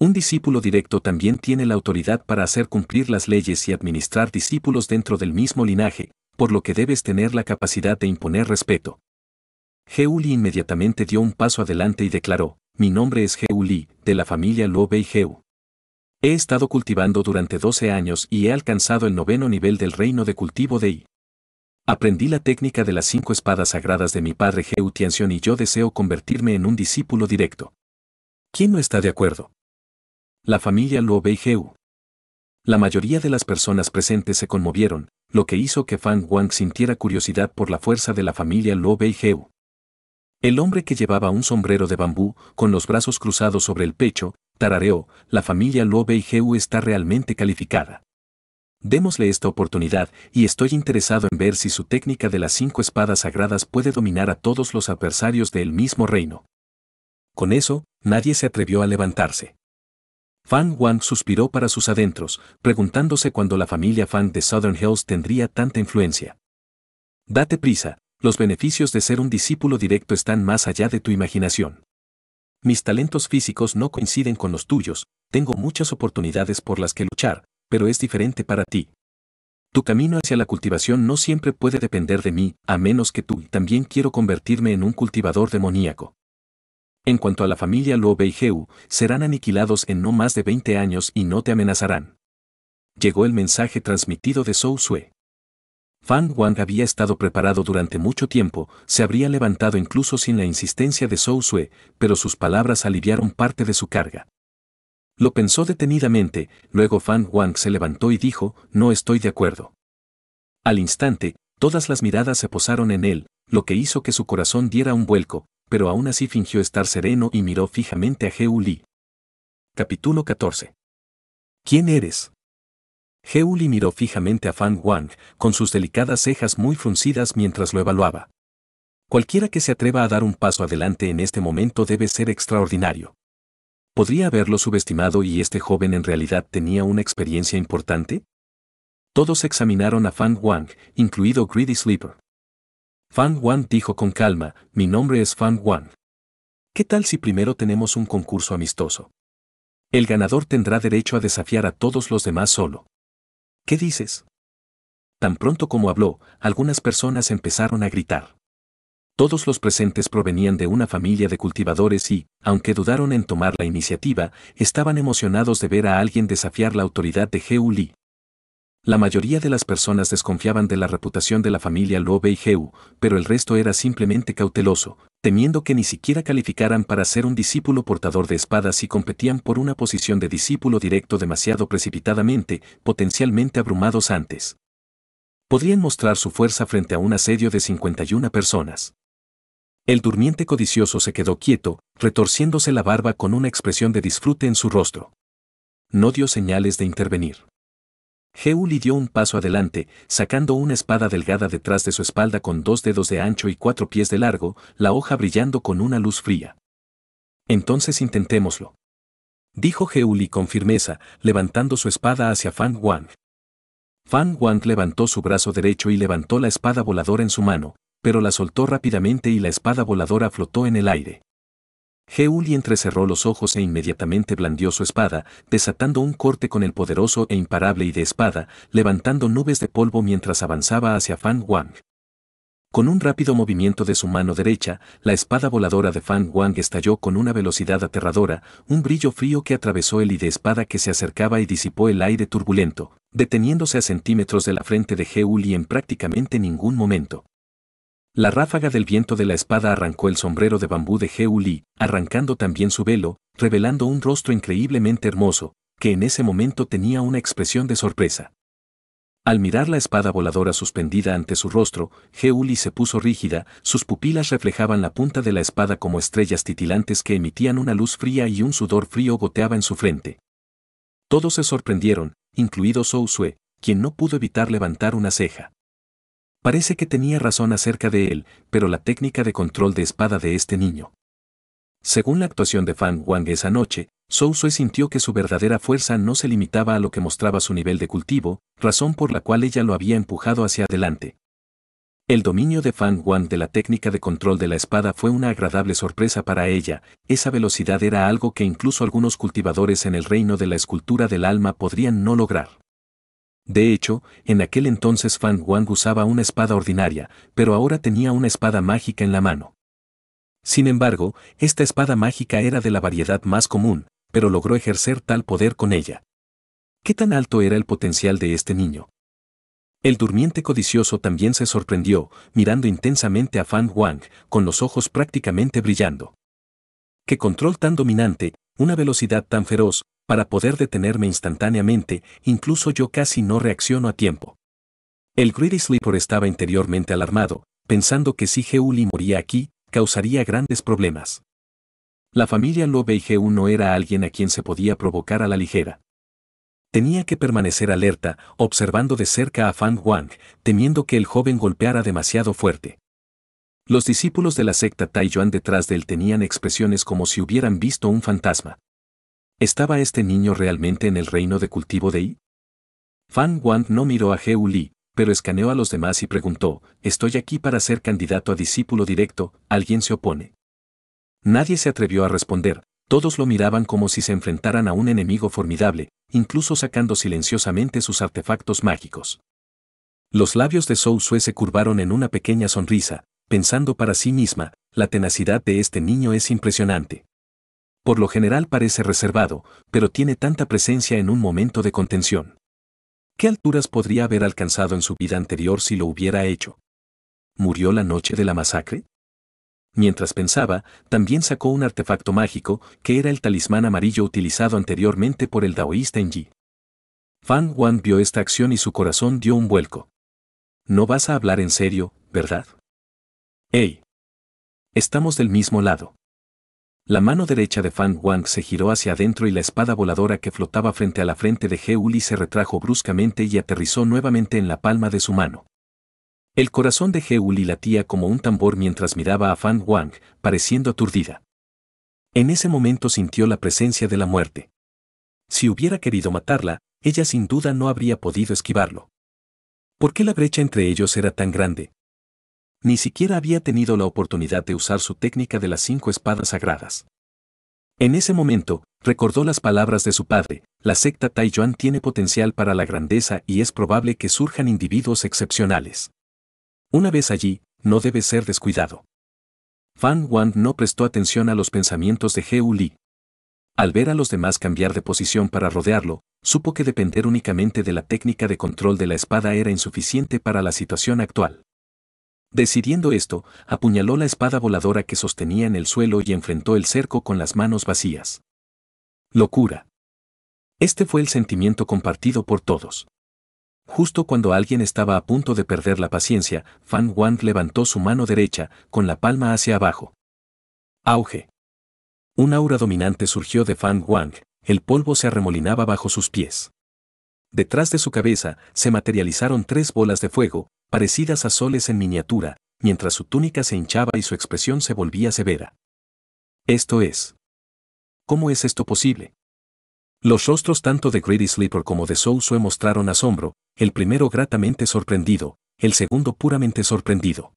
Speaker 1: Un discípulo directo también tiene la autoridad para hacer cumplir las leyes y administrar discípulos dentro del mismo linaje, por lo que debes tener la capacidad de imponer respeto. Li inmediatamente dio un paso adelante y declaró, mi nombre es Li de la familia Luo Bei Heu. He estado cultivando durante 12 años y he alcanzado el noveno nivel del reino de cultivo de I. Aprendí la técnica de las cinco espadas sagradas de mi padre Geu Tianxion y yo deseo convertirme en un discípulo directo. ¿Quién no está de acuerdo? La familia Luo Bei Heu. La mayoría de las personas presentes se conmovieron, lo que hizo que Fan Wang sintiera curiosidad por la fuerza de la familia Luo Bei Heu. El hombre que llevaba un sombrero de bambú, con los brazos cruzados sobre el pecho, tarareó, la familia Luo y Geu está realmente calificada. Démosle esta oportunidad y estoy interesado en ver si su técnica de las cinco espadas sagradas puede dominar a todos los adversarios del mismo reino. Con eso, nadie se atrevió a levantarse. Fan Wang suspiró para sus adentros, preguntándose cuándo la familia Fan de Southern Hills tendría tanta influencia. Date prisa, los beneficios de ser un discípulo directo están más allá de tu imaginación. Mis talentos físicos no coinciden con los tuyos, tengo muchas oportunidades por las que luchar, pero es diferente para ti. Tu camino hacia la cultivación no siempre puede depender de mí, a menos que tú también quiero convertirme en un cultivador demoníaco. En cuanto a la familia Luo Geu, serán aniquilados en no más de 20 años y no te amenazarán. Llegó el mensaje transmitido de Sousue. Fan Wang había estado preparado durante mucho tiempo, se habría levantado incluso sin la insistencia de Zhou Sue, pero sus palabras aliviaron parte de su carga. Lo pensó detenidamente, luego Fan Wang se levantó y dijo, no estoy de acuerdo. Al instante, todas las miradas se posaron en él, lo que hizo que su corazón diera un vuelco, pero aún así fingió estar sereno y miró fijamente a Heu Li. Capítulo 14. ¿Quién eres? Heuli miró fijamente a Fan Wang, con sus delicadas cejas muy fruncidas mientras lo evaluaba. Cualquiera que se atreva a dar un paso adelante en este momento debe ser extraordinario. ¿Podría haberlo subestimado y este joven en realidad tenía una experiencia importante? Todos examinaron a Fan Wang, incluido Greedy Sleeper. Fan Wang dijo con calma, mi nombre es Fan Wang. ¿Qué tal si primero tenemos un concurso amistoso? El ganador tendrá derecho a desafiar a todos los demás solo. ¿Qué dices? Tan pronto como habló, algunas personas empezaron a gritar. Todos los presentes provenían de una familia de cultivadores y, aunque dudaron en tomar la iniciativa, estaban emocionados de ver a alguien desafiar la autoridad de Geu Li. La mayoría de las personas desconfiaban de la reputación de la familia Luo y Geu, pero el resto era simplemente cauteloso, temiendo que ni siquiera calificaran para ser un discípulo portador de espadas y competían por una posición de discípulo directo demasiado precipitadamente, potencialmente abrumados antes. Podrían mostrar su fuerza frente a un asedio de 51 personas. El durmiente codicioso se quedó quieto, retorciéndose la barba con una expresión de disfrute en su rostro. No dio señales de intervenir. Jeuli dio un paso adelante, sacando una espada delgada detrás de su espalda con dos dedos de ancho y cuatro pies de largo, la hoja brillando con una luz fría. Entonces intentémoslo. Dijo Geuli con firmeza, levantando su espada hacia Fan Wang. Fan Wang levantó su brazo derecho y levantó la espada voladora en su mano, pero la soltó rápidamente y la espada voladora flotó en el aire. Jehuli entrecerró los ojos e inmediatamente blandió su espada, desatando un corte con el poderoso e imparable y de espada, levantando nubes de polvo mientras avanzaba hacia Fan Wang. Con un rápido movimiento de su mano derecha, la espada voladora de Fan Wang estalló con una velocidad aterradora, un brillo frío que atravesó el I de espada que se acercaba y disipó el aire turbulento, deteniéndose a centímetros de la frente de y en prácticamente ningún momento. La ráfaga del viento de la espada arrancó el sombrero de bambú de Heuli, arrancando también su velo, revelando un rostro increíblemente hermoso, que en ese momento tenía una expresión de sorpresa. Al mirar la espada voladora suspendida ante su rostro, Li se puso rígida, sus pupilas reflejaban la punta de la espada como estrellas titilantes que emitían una luz fría y un sudor frío goteaba en su frente. Todos se sorprendieron, incluido Sue, quien no pudo evitar levantar una ceja. Parece que tenía razón acerca de él, pero la técnica de control de espada de este niño. Según la actuación de Fan Wang esa noche, Zhou Sui sintió que su verdadera fuerza no se limitaba a lo que mostraba su nivel de cultivo, razón por la cual ella lo había empujado hacia adelante. El dominio de Fan Wang de la técnica de control de la espada fue una agradable sorpresa para ella, esa velocidad era algo que incluso algunos cultivadores en el reino de la escultura del alma podrían no lograr. De hecho, en aquel entonces Fan Wang usaba una espada ordinaria, pero ahora tenía una espada mágica en la mano. Sin embargo, esta espada mágica era de la variedad más común, pero logró ejercer tal poder con ella. ¿Qué tan alto era el potencial de este niño? El durmiente codicioso también se sorprendió, mirando intensamente a Fan Wang, con los ojos prácticamente brillando. ¿Qué control tan dominante, una velocidad tan feroz, para poder detenerme instantáneamente, incluso yo casi no reacciono a tiempo. El Greedy Sleeper estaba interiormente alarmado, pensando que si Geuli moría aquí, causaría grandes problemas. La familia Lobe y Geu no era alguien a quien se podía provocar a la ligera. Tenía que permanecer alerta, observando de cerca a Fan Wang, temiendo que el joven golpeara demasiado fuerte. Los discípulos de la secta Taiyuan detrás de él tenían expresiones como si hubieran visto un fantasma. ¿Estaba este niño realmente en el reino de cultivo de I? Fan Wang no miró a Heu Li, pero escaneó a los demás y preguntó, estoy aquí para ser candidato a discípulo directo, ¿alguien se opone? Nadie se atrevió a responder, todos lo miraban como si se enfrentaran a un enemigo formidable, incluso sacando silenciosamente sus artefactos mágicos. Los labios de Zhou Sue se curvaron en una pequeña sonrisa, pensando para sí misma, la tenacidad de este niño es impresionante por lo general parece reservado, pero tiene tanta presencia en un momento de contención. ¿Qué alturas podría haber alcanzado en su vida anterior si lo hubiera hecho? ¿Murió la noche de la masacre? Mientras pensaba, también sacó un artefacto mágico, que era el talismán amarillo utilizado anteriormente por el taoísta en Yi. Fan Wan vio esta acción y su corazón dio un vuelco. No vas a hablar en serio, ¿verdad? ¡Ey! Estamos del mismo lado. La mano derecha de Fan Wang se giró hacia adentro y la espada voladora que flotaba frente a la frente de He se retrajo bruscamente y aterrizó nuevamente en la palma de su mano. El corazón de He latía como un tambor mientras miraba a Fan Wang, pareciendo aturdida. En ese momento sintió la presencia de la muerte. Si hubiera querido matarla, ella sin duda no habría podido esquivarlo. ¿Por qué la brecha entre ellos era tan grande? ni siquiera había tenido la oportunidad de usar su técnica de las cinco espadas sagradas. En ese momento, recordó las palabras de su padre, la secta Taiyuan tiene potencial para la grandeza y es probable que surjan individuos excepcionales. Una vez allí, no debe ser descuidado. Fan Wan no prestó atención a los pensamientos de Heu Li. Al ver a los demás cambiar de posición para rodearlo, supo que depender únicamente de la técnica de control de la espada era insuficiente para la situación actual. Decidiendo esto, apuñaló la espada voladora que sostenía en el suelo y enfrentó el cerco con las manos vacías. Locura. Este fue el sentimiento compartido por todos. Justo cuando alguien estaba a punto de perder la paciencia, Fan Wang levantó su mano derecha, con la palma hacia abajo. Auge. Un aura dominante surgió de Fan Wang, el polvo se arremolinaba bajo sus pies detrás de su cabeza se materializaron tres bolas de fuego, parecidas a soles en miniatura, mientras su túnica se hinchaba y su expresión se volvía severa. Esto es. ¿Cómo es esto posible? Los rostros tanto de Greedy Sleeper como de Sousue mostraron asombro, el primero gratamente sorprendido, el segundo puramente sorprendido.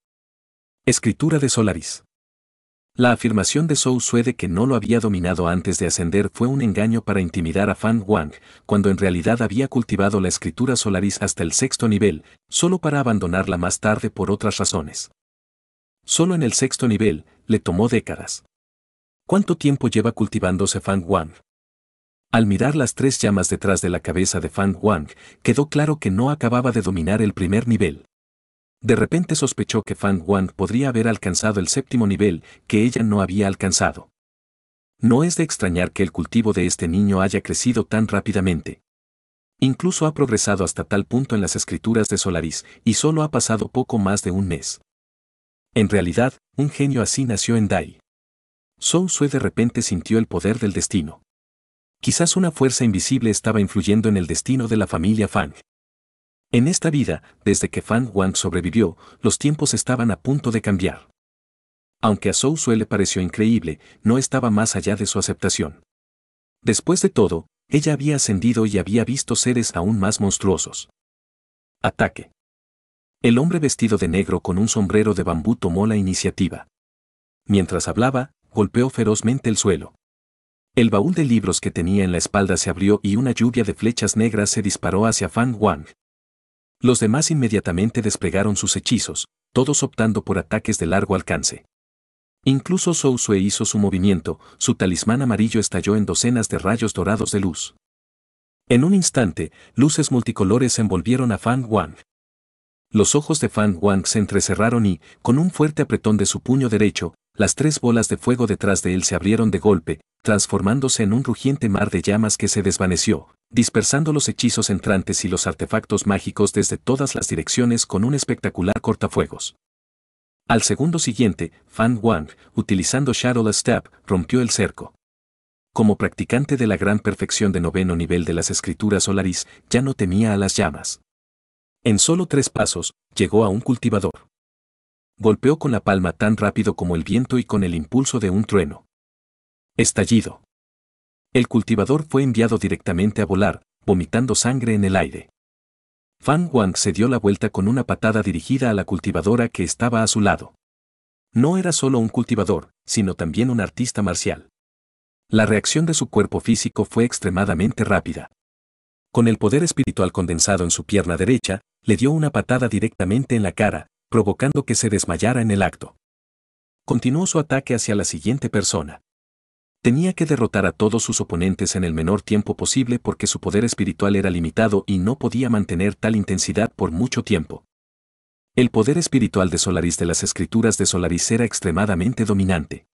Speaker 1: Escritura de Solaris. La afirmación de Zhou Suede que no lo había dominado antes de ascender fue un engaño para intimidar a Fan Wang, cuando en realidad había cultivado la escritura Solaris hasta el sexto nivel, solo para abandonarla más tarde por otras razones. Solo en el sexto nivel, le tomó décadas. ¿Cuánto tiempo lleva cultivándose Fan Wang? Al mirar las tres llamas detrás de la cabeza de Fan Wang, quedó claro que no acababa de dominar el primer nivel de repente sospechó que Fan Wan podría haber alcanzado el séptimo nivel que ella no había alcanzado. No es de extrañar que el cultivo de este niño haya crecido tan rápidamente. Incluso ha progresado hasta tal punto en las escrituras de Solaris y solo ha pasado poco más de un mes. En realidad, un genio así nació en Dai. Song Sue de repente sintió el poder del destino. Quizás una fuerza invisible estaba influyendo en el destino de la familia Fang. En esta vida, desde que Fan Wang sobrevivió, los tiempos estaban a punto de cambiar. Aunque a Zhou Sue le pareció increíble, no estaba más allá de su aceptación. Después de todo, ella había ascendido y había visto seres aún más monstruosos. Ataque. El hombre vestido de negro con un sombrero de bambú tomó la iniciativa. Mientras hablaba, golpeó ferozmente el suelo. El baúl de libros que tenía en la espalda se abrió y una lluvia de flechas negras se disparó hacia Fan Wang. Los demás inmediatamente desplegaron sus hechizos, todos optando por ataques de largo alcance. Incluso Sou hizo su movimiento, su talismán amarillo estalló en docenas de rayos dorados de luz. En un instante, luces multicolores envolvieron a Fan Wang. Los ojos de Fan Wang se entrecerraron y, con un fuerte apretón de su puño derecho, las tres bolas de fuego detrás de él se abrieron de golpe, transformándose en un rugiente mar de llamas que se desvaneció, dispersando los hechizos entrantes y los artefactos mágicos desde todas las direcciones con un espectacular cortafuegos. Al segundo siguiente, Fan Wang, utilizando Shadow Step, rompió el cerco. Como practicante de la gran perfección de noveno nivel de las escrituras Solaris, ya no temía a las llamas. En solo tres pasos, llegó a un cultivador. Golpeó con la palma tan rápido como el viento y con el impulso de un trueno. Estallido. El cultivador fue enviado directamente a volar, vomitando sangre en el aire. Fan Wang se dio la vuelta con una patada dirigida a la cultivadora que estaba a su lado. No era solo un cultivador, sino también un artista marcial. La reacción de su cuerpo físico fue extremadamente rápida. Con el poder espiritual condensado en su pierna derecha, le dio una patada directamente en la cara, provocando que se desmayara en el acto. Continuó su ataque hacia la siguiente persona. Tenía que derrotar a todos sus oponentes en el menor tiempo posible porque su poder espiritual era limitado y no podía mantener tal intensidad por mucho tiempo. El poder espiritual de Solaris de las escrituras de Solaris era extremadamente dominante.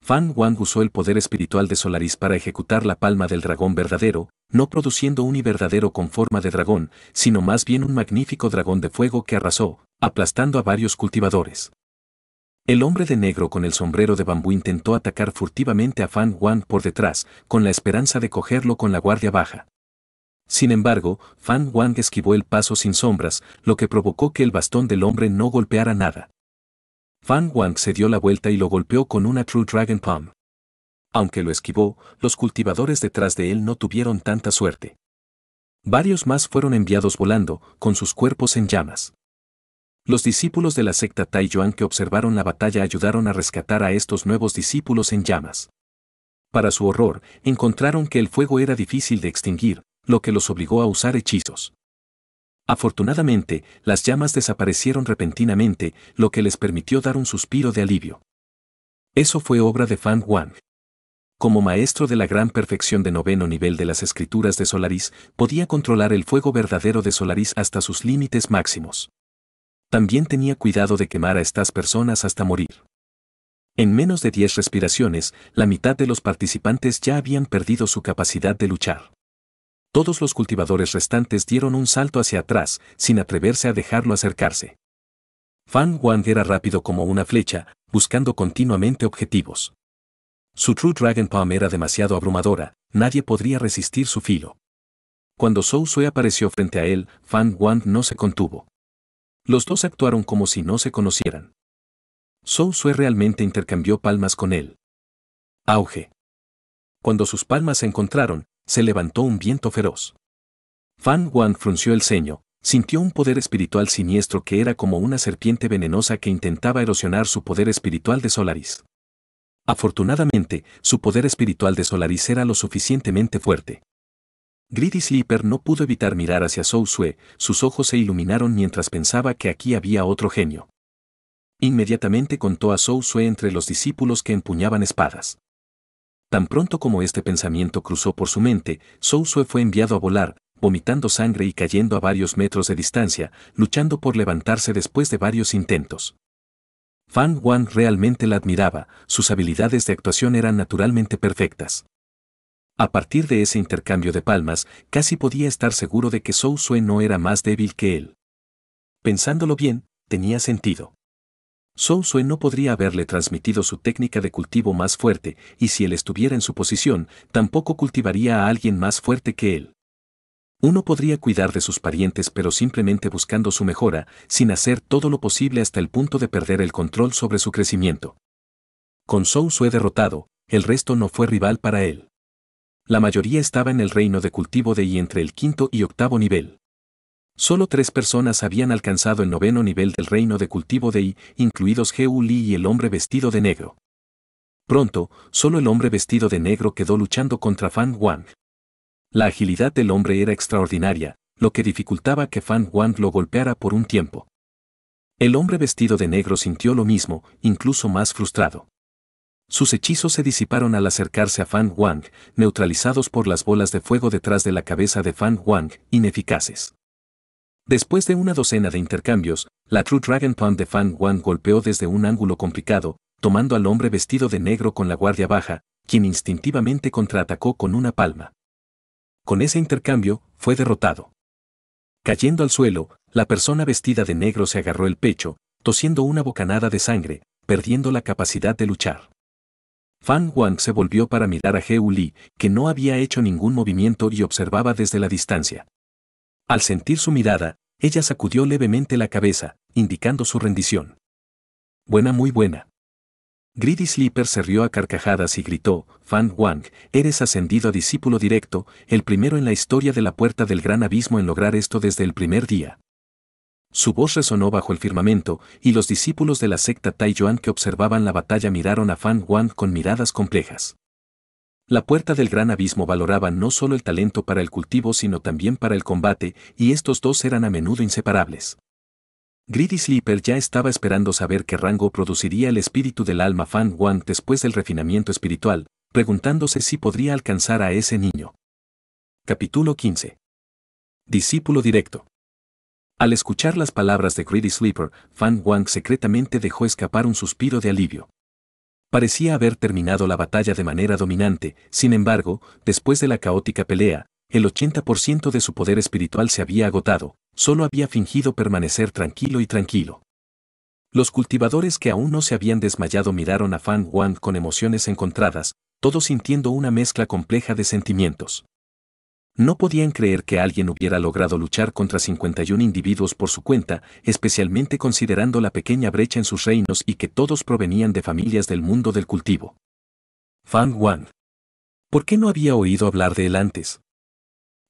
Speaker 1: Fan Wang usó el poder espiritual de Solaris para ejecutar la palma del dragón verdadero, no produciendo un verdadero con forma de dragón, sino más bien un magnífico dragón de fuego que arrasó, aplastando a varios cultivadores. El hombre de negro con el sombrero de bambú intentó atacar furtivamente a Fan Wang por detrás, con la esperanza de cogerlo con la guardia baja. Sin embargo, Fan Wang esquivó el paso sin sombras, lo que provocó que el bastón del hombre no golpeara nada. Fan Wang se dio la vuelta y lo golpeó con una True Dragon Palm. Aunque lo esquivó, los cultivadores detrás de él no tuvieron tanta suerte. Varios más fueron enviados volando, con sus cuerpos en llamas. Los discípulos de la secta Taiyuan que observaron la batalla ayudaron a rescatar a estos nuevos discípulos en llamas. Para su horror, encontraron que el fuego era difícil de extinguir, lo que los obligó a usar hechizos. Afortunadamente, las llamas desaparecieron repentinamente, lo que les permitió dar un suspiro de alivio. Eso fue obra de Fan Wang. Como maestro de la gran perfección de noveno nivel de las escrituras de Solaris, podía controlar el fuego verdadero de Solaris hasta sus límites máximos también tenía cuidado de quemar a estas personas hasta morir. En menos de 10 respiraciones, la mitad de los participantes ya habían perdido su capacidad de luchar. Todos los cultivadores restantes dieron un salto hacia atrás, sin atreverse a dejarlo acercarse. Fan Wang era rápido como una flecha, buscando continuamente objetivos. Su True Dragon Palm era demasiado abrumadora, nadie podría resistir su filo. Cuando Sou Sui apareció frente a él, Fan Wang no se contuvo. Los dos actuaron como si no se conocieran. Zhou Sue realmente intercambió palmas con él. Auge. Cuando sus palmas se encontraron, se levantó un viento feroz. Fan Wan frunció el ceño, sintió un poder espiritual siniestro que era como una serpiente venenosa que intentaba erosionar su poder espiritual de Solaris. Afortunadamente, su poder espiritual de Solaris era lo suficientemente fuerte. Greedy Sleeper no pudo evitar mirar hacia Zhou Sue, sus ojos se iluminaron mientras pensaba que aquí había otro genio. Inmediatamente contó a Zhou Sue entre los discípulos que empuñaban espadas. Tan pronto como este pensamiento cruzó por su mente, Zhou Sue fue enviado a volar, vomitando sangre y cayendo a varios metros de distancia, luchando por levantarse después de varios intentos. Fan Wan realmente la admiraba, sus habilidades de actuación eran naturalmente perfectas. A partir de ese intercambio de palmas, casi podía estar seguro de que zou no era más débil que él. Pensándolo bien, tenía sentido. zou no podría haberle transmitido su técnica de cultivo más fuerte, y si él estuviera en su posición, tampoco cultivaría a alguien más fuerte que él. Uno podría cuidar de sus parientes pero simplemente buscando su mejora, sin hacer todo lo posible hasta el punto de perder el control sobre su crecimiento. Con zou derrotado, el resto no fue rival para él. La mayoría estaba en el reino de cultivo de y entre el quinto y octavo nivel. Solo tres personas habían alcanzado el noveno nivel del reino de cultivo de I, incluidos Heu Li y el hombre vestido de negro. Pronto, solo el hombre vestido de negro quedó luchando contra Fan Wang. La agilidad del hombre era extraordinaria, lo que dificultaba que Fan Wang lo golpeara por un tiempo. El hombre vestido de negro sintió lo mismo, incluso más frustrado. Sus hechizos se disiparon al acercarse a Fan Wang, neutralizados por las bolas de fuego detrás de la cabeza de Fan Wang, ineficaces. Después de una docena de intercambios, la True Dragon Palm de Fan Wang golpeó desde un ángulo complicado, tomando al hombre vestido de negro con la guardia baja, quien instintivamente contraatacó con una palma. Con ese intercambio, fue derrotado. Cayendo al suelo, la persona vestida de negro se agarró el pecho, tosiendo una bocanada de sangre, perdiendo la capacidad de luchar. Fan Wang se volvió para mirar a Heu Li, que no había hecho ningún movimiento y observaba desde la distancia. Al sentir su mirada, ella sacudió levemente la cabeza, indicando su rendición. Buena, muy buena. Greedy Sleeper se rió a carcajadas y gritó, Fan Wang, eres ascendido a discípulo directo, el primero en la historia de la Puerta del Gran Abismo en lograr esto desde el primer día. Su voz resonó bajo el firmamento, y los discípulos de la secta Taiyuan que observaban la batalla miraron a Fan Wang con miradas complejas. La puerta del gran abismo valoraba no solo el talento para el cultivo sino también para el combate, y estos dos eran a menudo inseparables. Greedy Sleeper ya estaba esperando saber qué rango produciría el espíritu del alma Fan Wang después del refinamiento espiritual, preguntándose si podría alcanzar a ese niño. Capítulo 15. Discípulo directo. Al escuchar las palabras de Greedy Sleeper, Fan Wang secretamente dejó escapar un suspiro de alivio. Parecía haber terminado la batalla de manera dominante, sin embargo, después de la caótica pelea, el 80% de su poder espiritual se había agotado, solo había fingido permanecer tranquilo y tranquilo. Los cultivadores que aún no se habían desmayado miraron a Fan Wang con emociones encontradas, todos sintiendo una mezcla compleja de sentimientos. No podían creer que alguien hubiera logrado luchar contra 51 individuos por su cuenta, especialmente considerando la pequeña brecha en sus reinos y que todos provenían de familias del mundo del cultivo. Fang Wang. ¿Por qué no había oído hablar de él antes?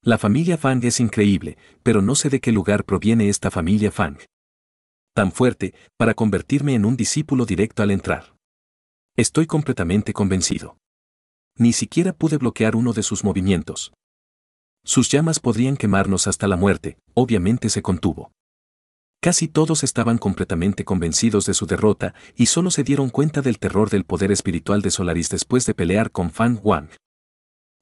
Speaker 1: La familia Fang es increíble, pero no sé de qué lugar proviene esta familia Fang. Tan fuerte, para convertirme en un discípulo directo al entrar. Estoy completamente convencido. Ni siquiera pude bloquear uno de sus movimientos. Sus llamas podrían quemarnos hasta la muerte, obviamente se contuvo. Casi todos estaban completamente convencidos de su derrota y solo se dieron cuenta del terror del poder espiritual de Solaris después de pelear con Fan Wang.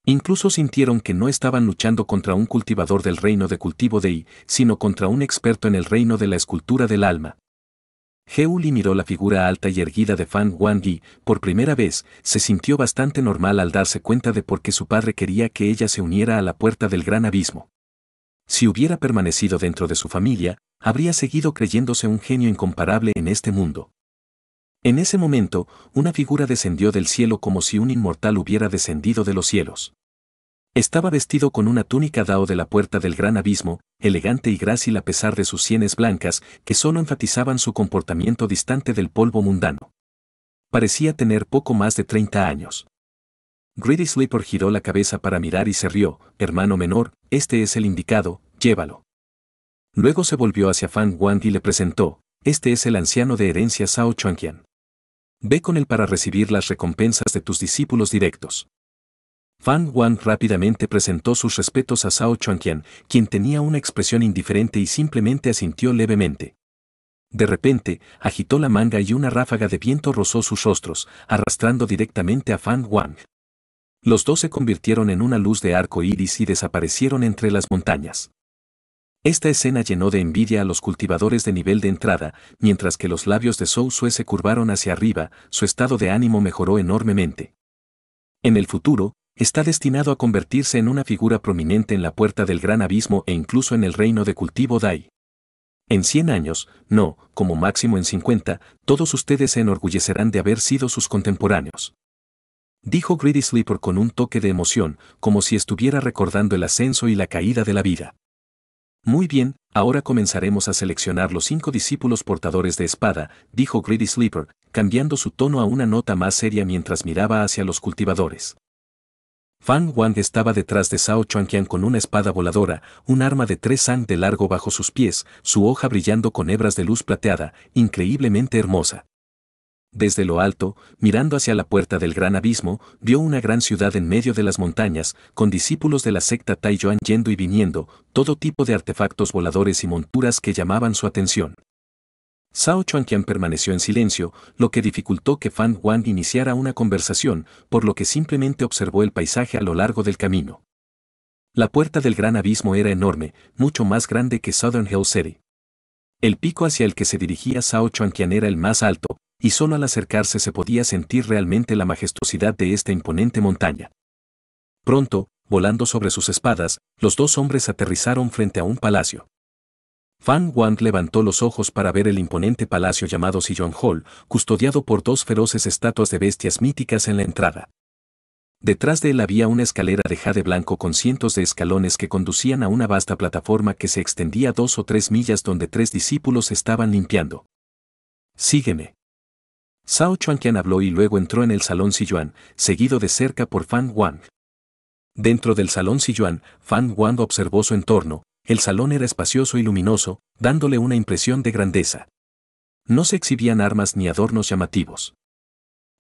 Speaker 1: Incluso sintieron que no estaban luchando contra un cultivador del reino de cultivo de I, sino contra un experto en el reino de la escultura del alma, Heuli miró la figura alta y erguida de Fan Wang Yi, por primera vez, se sintió bastante normal al darse cuenta de por qué su padre quería que ella se uniera a la puerta del gran abismo. Si hubiera permanecido dentro de su familia, habría seguido creyéndose un genio incomparable en este mundo. En ese momento, una figura descendió del cielo como si un inmortal hubiera descendido de los cielos. Estaba vestido con una túnica dao de la puerta del gran abismo, elegante y grácil a pesar de sus sienes blancas, que solo enfatizaban su comportamiento distante del polvo mundano. Parecía tener poco más de 30 años. Greedy Sleeper giró la cabeza para mirar y se rió, hermano menor, este es el indicado, llévalo. Luego se volvió hacia Fan Wang y le presentó, este es el anciano de herencia Sao Chuanqian. Ve con él para recibir las recompensas de tus discípulos directos. Fan Wang rápidamente presentó sus respetos a Zhao Chuanqian, quien tenía una expresión indiferente y simplemente asintió levemente. De repente, agitó la manga y una ráfaga de viento rozó sus rostros, arrastrando directamente a Fan Wang. Los dos se convirtieron en una luz de arco iris y desaparecieron entre las montañas. Esta escena llenó de envidia a los cultivadores de nivel de entrada, mientras que los labios de Zhou Sue se curvaron hacia arriba, su estado de ánimo mejoró enormemente. En el futuro, está destinado a convertirse en una figura prominente en la puerta del gran abismo e incluso en el reino de cultivo Dai. En 100 años, no, como máximo en 50, todos ustedes se enorgullecerán de haber sido sus contemporáneos. Dijo Greedy Sleeper con un toque de emoción, como si estuviera recordando el ascenso y la caída de la vida. Muy bien, ahora comenzaremos a seleccionar los cinco discípulos portadores de espada, dijo Greedy Sleeper, cambiando su tono a una nota más seria mientras miraba hacia los cultivadores. Fan Wang estaba detrás de Sao Chuanqian con una espada voladora, un arma de tres sang de largo bajo sus pies, su hoja brillando con hebras de luz plateada, increíblemente hermosa. Desde lo alto, mirando hacia la puerta del gran abismo, vio una gran ciudad en medio de las montañas, con discípulos de la secta Taiyuan yendo y viniendo, todo tipo de artefactos voladores y monturas que llamaban su atención. Sao Chuanquian permaneció en silencio, lo que dificultó que Fan Wang iniciara una conversación, por lo que simplemente observó el paisaje a lo largo del camino. La puerta del gran abismo era enorme, mucho más grande que Southern Hill City. El pico hacia el que se dirigía Sao Chuanquian era el más alto, y solo al acercarse se podía sentir realmente la majestuosidad de esta imponente montaña. Pronto, volando sobre sus espadas, los dos hombres aterrizaron frente a un palacio. Fan Wang levantó los ojos para ver el imponente palacio llamado Sillon Hall, custodiado por dos feroces estatuas de bestias míticas en la entrada. Detrás de él había una escalera de jade blanco con cientos de escalones que conducían a una vasta plataforma que se extendía dos o tres millas donde tres discípulos estaban limpiando. Sígueme. Sao Chuanquian habló y luego entró en el salón Sijuan, seguido de cerca por Fan Wang. Dentro del salón Sijuan, Fan Wang observó su entorno, el salón era espacioso y luminoso, dándole una impresión de grandeza. No se exhibían armas ni adornos llamativos.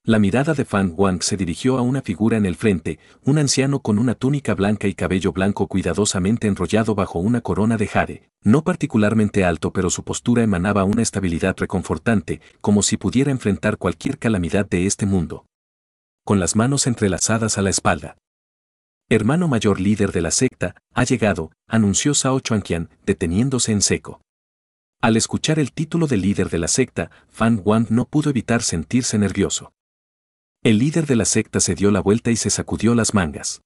Speaker 1: La mirada de Fan Wang se dirigió a una figura en el frente, un anciano con una túnica blanca y cabello blanco cuidadosamente enrollado bajo una corona de jade, no particularmente alto pero su postura emanaba una estabilidad reconfortante, como si pudiera enfrentar cualquier calamidad de este mundo. Con las manos entrelazadas a la espalda, hermano mayor líder de la secta, ha llegado, anunció Sao Chuanqian, deteniéndose en seco. Al escuchar el título de líder de la secta, Fan Wang no pudo evitar sentirse nervioso. El líder de la secta se dio la vuelta y se sacudió las mangas.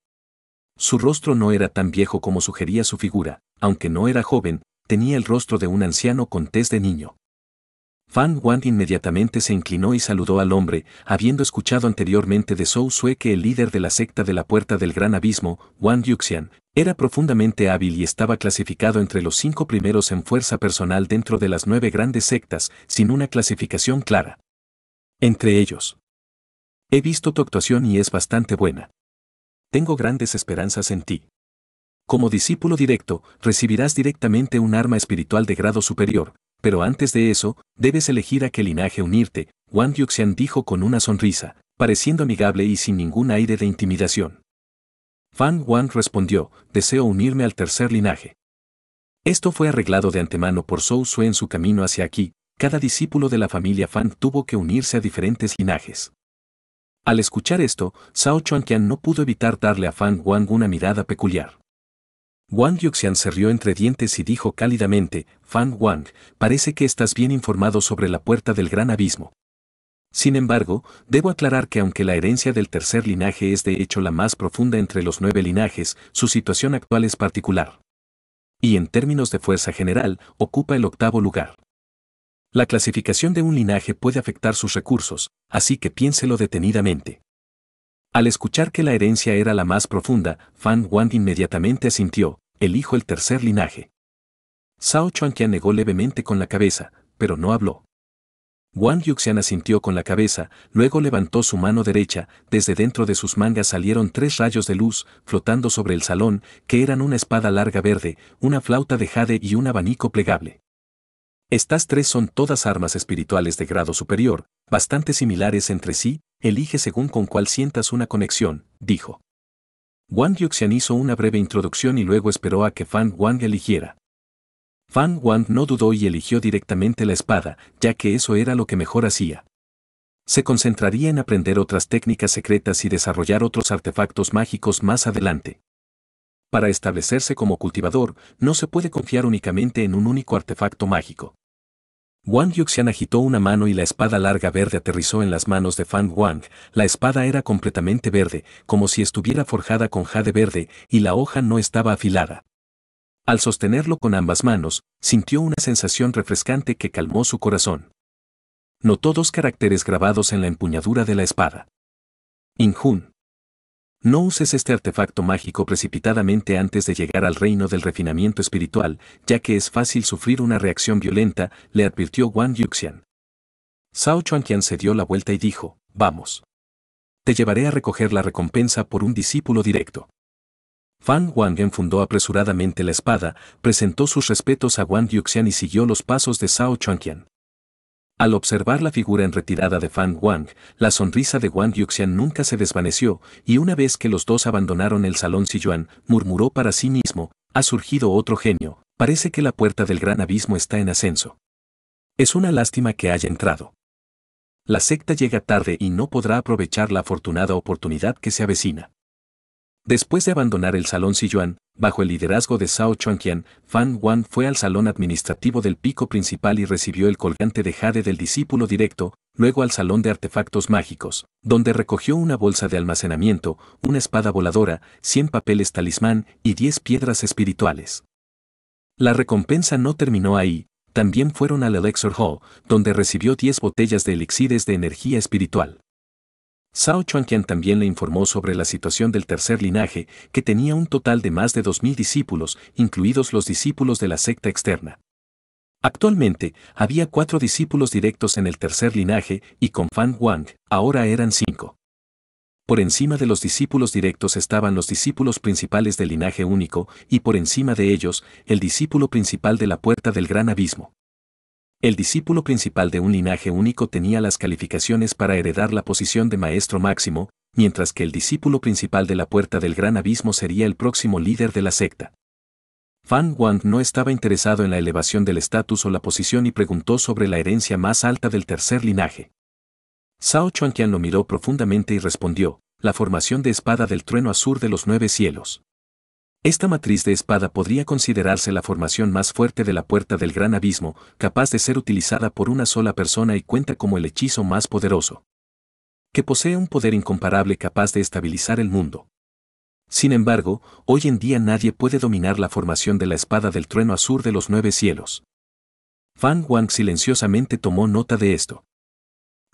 Speaker 1: Su rostro no era tan viejo como sugería su figura, aunque no era joven, tenía el rostro de un anciano con tez de niño. Fan Wan inmediatamente se inclinó y saludó al hombre, habiendo escuchado anteriormente de Zhou Sue que el líder de la secta de la Puerta del Gran Abismo, Wan Yuxian, era profundamente hábil y estaba clasificado entre los cinco primeros en fuerza personal dentro de las nueve grandes sectas, sin una clasificación clara. Entre ellos. He visto tu actuación y es bastante buena. Tengo grandes esperanzas en ti. Como discípulo directo, recibirás directamente un arma espiritual de grado superior, pero antes de eso, debes elegir a qué linaje unirte, Wang Yuxian dijo con una sonrisa, pareciendo amigable y sin ningún aire de intimidación. Fan Wang respondió, deseo unirme al tercer linaje. Esto fue arreglado de antemano por Zhou Sue en su camino hacia aquí, cada discípulo de la familia Fan tuvo que unirse a diferentes linajes. Al escuchar esto, Zhao Chuanqian no pudo evitar darle a Fan Wang una mirada peculiar. Wang Yuxian se rió entre dientes y dijo cálidamente, Fan Wang, parece que estás bien informado sobre la puerta del gran abismo. Sin embargo, debo aclarar que aunque la herencia del tercer linaje es de hecho la más profunda entre los nueve linajes, su situación actual es particular. Y en términos de fuerza general, ocupa el octavo lugar. La clasificación de un linaje puede afectar sus recursos, así que piénselo detenidamente. Al escuchar que la herencia era la más profunda, Fan Wang inmediatamente asintió, elijo el tercer linaje. Chuan Chuanqian negó levemente con la cabeza, pero no habló. Wang Yuxian asintió con la cabeza, luego levantó su mano derecha, desde dentro de sus mangas salieron tres rayos de luz, flotando sobre el salón, que eran una espada larga verde, una flauta de jade y un abanico plegable. Estas tres son todas armas espirituales de grado superior, bastante similares entre sí, elige según con cuál sientas una conexión, dijo. Wang Yuxian hizo una breve introducción y luego esperó a que Fan Wang eligiera. Fan Wang no dudó y eligió directamente la espada, ya que eso era lo que mejor hacía. Se concentraría en aprender otras técnicas secretas y desarrollar otros artefactos mágicos más adelante. Para establecerse como cultivador, no se puede confiar únicamente en un único artefacto mágico. Wang Yuxian agitó una mano y la espada larga verde aterrizó en las manos de Fan Wang. La espada era completamente verde, como si estuviera forjada con jade verde, y la hoja no estaba afilada. Al sostenerlo con ambas manos, sintió una sensación refrescante que calmó su corazón. Notó dos caracteres grabados en la empuñadura de la espada. Injun. No uses este artefacto mágico precipitadamente antes de llegar al reino del refinamiento espiritual, ya que es fácil sufrir una reacción violenta, le advirtió Wang Yuxian. Sao Chuanqian se dio la vuelta y dijo, vamos. Te llevaré a recoger la recompensa por un discípulo directo. Fan Wang enfundó apresuradamente la espada, presentó sus respetos a Wang Yuxian y siguió los pasos de Sao Chuanqian. Al observar la figura en retirada de Fan Wang, la sonrisa de Wang Yuxian nunca se desvaneció, y una vez que los dos abandonaron el salón Yuan, murmuró para sí mismo, ha surgido otro genio, parece que la puerta del gran abismo está en ascenso. Es una lástima que haya entrado. La secta llega tarde y no podrá aprovechar la afortunada oportunidad que se avecina. Después de abandonar el Salón Sichuan, bajo el liderazgo de Zhao Chuanqian, Fan Wan fue al salón administrativo del pico principal y recibió el colgante de jade del discípulo directo, luego al salón de artefactos mágicos, donde recogió una bolsa de almacenamiento, una espada voladora, 100 papeles talismán y 10 piedras espirituales. La recompensa no terminó ahí, también fueron al Elixir Hall, donde recibió 10 botellas de elixires de energía espiritual. Sao Chuanquian también le informó sobre la situación del tercer linaje, que tenía un total de más de 2.000 discípulos, incluidos los discípulos de la secta externa. Actualmente, había cuatro discípulos directos en el tercer linaje y con Fan Wang, ahora eran cinco. Por encima de los discípulos directos estaban los discípulos principales del linaje único y por encima de ellos, el discípulo principal de la puerta del gran abismo. El discípulo principal de un linaje único tenía las calificaciones para heredar la posición de maestro máximo, mientras que el discípulo principal de la puerta del gran abismo sería el próximo líder de la secta. Fan Wang no estaba interesado en la elevación del estatus o la posición y preguntó sobre la herencia más alta del tercer linaje. Sao Chuanqian lo miró profundamente y respondió, la formación de espada del trueno azul de los nueve cielos. Esta matriz de espada podría considerarse la formación más fuerte de la puerta del gran abismo, capaz de ser utilizada por una sola persona y cuenta como el hechizo más poderoso. Que posee un poder incomparable capaz de estabilizar el mundo. Sin embargo, hoy en día nadie puede dominar la formación de la espada del trueno azul de los nueve cielos. Fan Wang silenciosamente tomó nota de esto.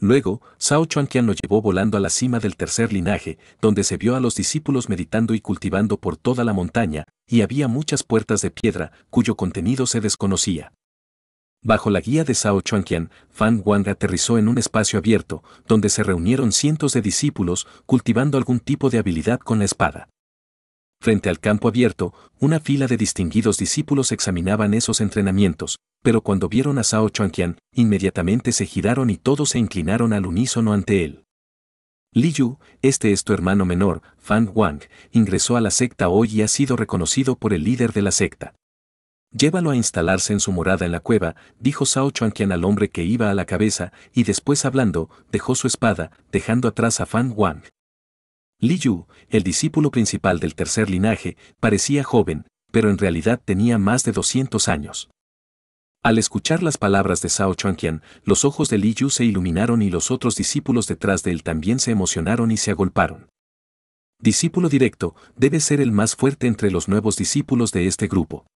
Speaker 1: Luego, Sao Chuanquian lo llevó volando a la cima del tercer linaje, donde se vio a los discípulos meditando y cultivando por toda la montaña, y había muchas puertas de piedra, cuyo contenido se desconocía. Bajo la guía de Sao Chuanquian, Fan Wang aterrizó en un espacio abierto, donde se reunieron cientos de discípulos, cultivando algún tipo de habilidad con la espada. Frente al campo abierto, una fila de distinguidos discípulos examinaban esos entrenamientos, pero cuando vieron a Sao Chuanqian, inmediatamente se giraron y todos se inclinaron al unísono ante él. Li Yu, este es tu hermano menor, Fan Wang, ingresó a la secta hoy y ha sido reconocido por el líder de la secta. Llévalo a instalarse en su morada en la cueva, dijo Sao Chuanqian al hombre que iba a la cabeza, y después hablando, dejó su espada, dejando atrás a Fan Wang. Li Yu, el discípulo principal del tercer linaje, parecía joven, pero en realidad tenía más de 200 años. Al escuchar las palabras de Sao Chuanqian, los ojos de Li Yu se iluminaron y los otros discípulos detrás de él también se emocionaron y se agolparon. Discípulo directo, debe ser el más fuerte entre los nuevos discípulos de este grupo.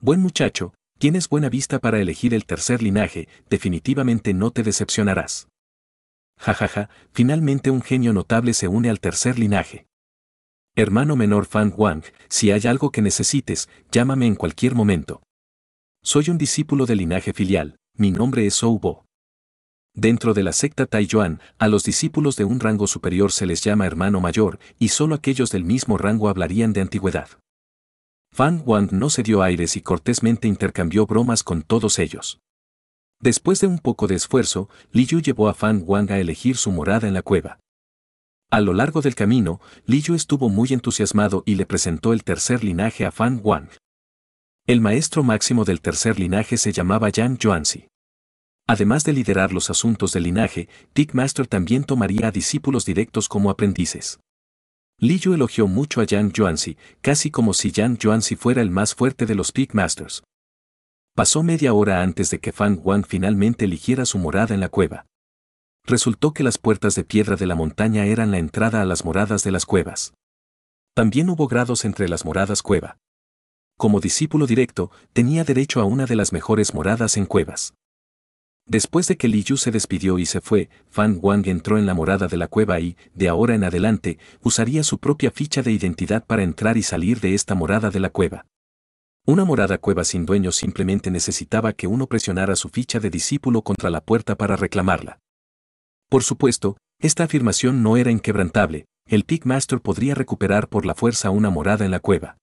Speaker 1: Buen muchacho, tienes buena vista para elegir el tercer linaje, definitivamente no te decepcionarás. Jajaja, finalmente un genio notable se une al tercer linaje. Hermano menor Fan Wang, si hay algo que necesites, llámame en cualquier momento. Soy un discípulo del linaje filial, mi nombre es Bo. Dentro de la secta Taiyuan, a los discípulos de un rango superior se les llama hermano mayor, y solo aquellos del mismo rango hablarían de antigüedad. Fan Wang no se dio aires y cortésmente intercambió bromas con todos ellos. Después de un poco de esfuerzo, Yu llevó a Fan Wang a elegir su morada en la cueva. A lo largo del camino, Yu estuvo muy entusiasmado y le presentó el tercer linaje a Fan Wang. El maestro máximo del tercer linaje se llamaba Yang Yuanzi. Además de liderar los asuntos del linaje, Dick Master también tomaría a discípulos directos como aprendices. Yu elogió mucho a Yang Yuanzi, casi como si Yang Yuanzi fuera el más fuerte de los Dick Masters. Pasó media hora antes de que Fan Wang finalmente eligiera su morada en la cueva. Resultó que las puertas de piedra de la montaña eran la entrada a las moradas de las cuevas. También hubo grados entre las moradas cueva. Como discípulo directo, tenía derecho a una de las mejores moradas en cuevas. Después de que Li Yu se despidió y se fue, Fan Wang entró en la morada de la cueva y, de ahora en adelante, usaría su propia ficha de identidad para entrar y salir de esta morada de la cueva. Una morada cueva sin dueño simplemente necesitaba que uno presionara su ficha de discípulo contra la puerta para reclamarla. Por supuesto, esta afirmación no era inquebrantable, el Pickmaster podría recuperar por la fuerza una morada en la cueva.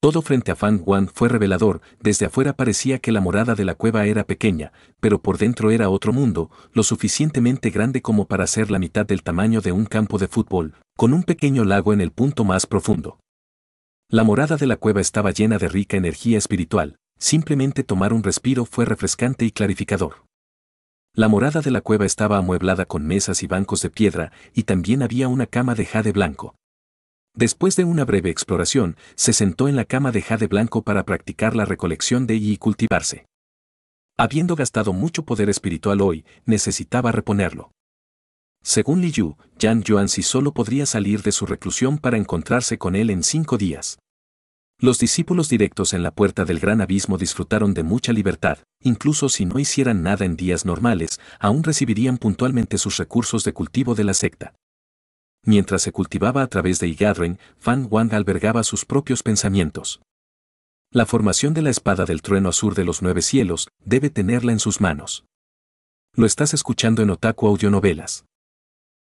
Speaker 1: Todo frente a Fan Wan fue revelador, desde afuera parecía que la morada de la cueva era pequeña, pero por dentro era otro mundo, lo suficientemente grande como para ser la mitad del tamaño de un campo de fútbol, con un pequeño lago en el punto más profundo. La morada de la cueva estaba llena de rica energía espiritual, simplemente tomar un respiro fue refrescante y clarificador. La morada de la cueva estaba amueblada con mesas y bancos de piedra y también había una cama de jade blanco. Después de una breve exploración, se sentó en la cama de jade blanco para practicar la recolección de y cultivarse. Habiendo gastado mucho poder espiritual hoy, necesitaba reponerlo. Según Li Yu, Yuan Yuanzi solo podría salir de su reclusión para encontrarse con él en cinco días. Los discípulos directos en la puerta del gran abismo disfrutaron de mucha libertad, incluso si no hicieran nada en días normales, aún recibirían puntualmente sus recursos de cultivo de la secta. Mientras se cultivaba a través de Igadren, Fan Wang albergaba sus propios pensamientos. La formación de la espada del trueno azul de los nueve cielos debe tenerla en sus manos. Lo estás escuchando en Otaku Audionovelas.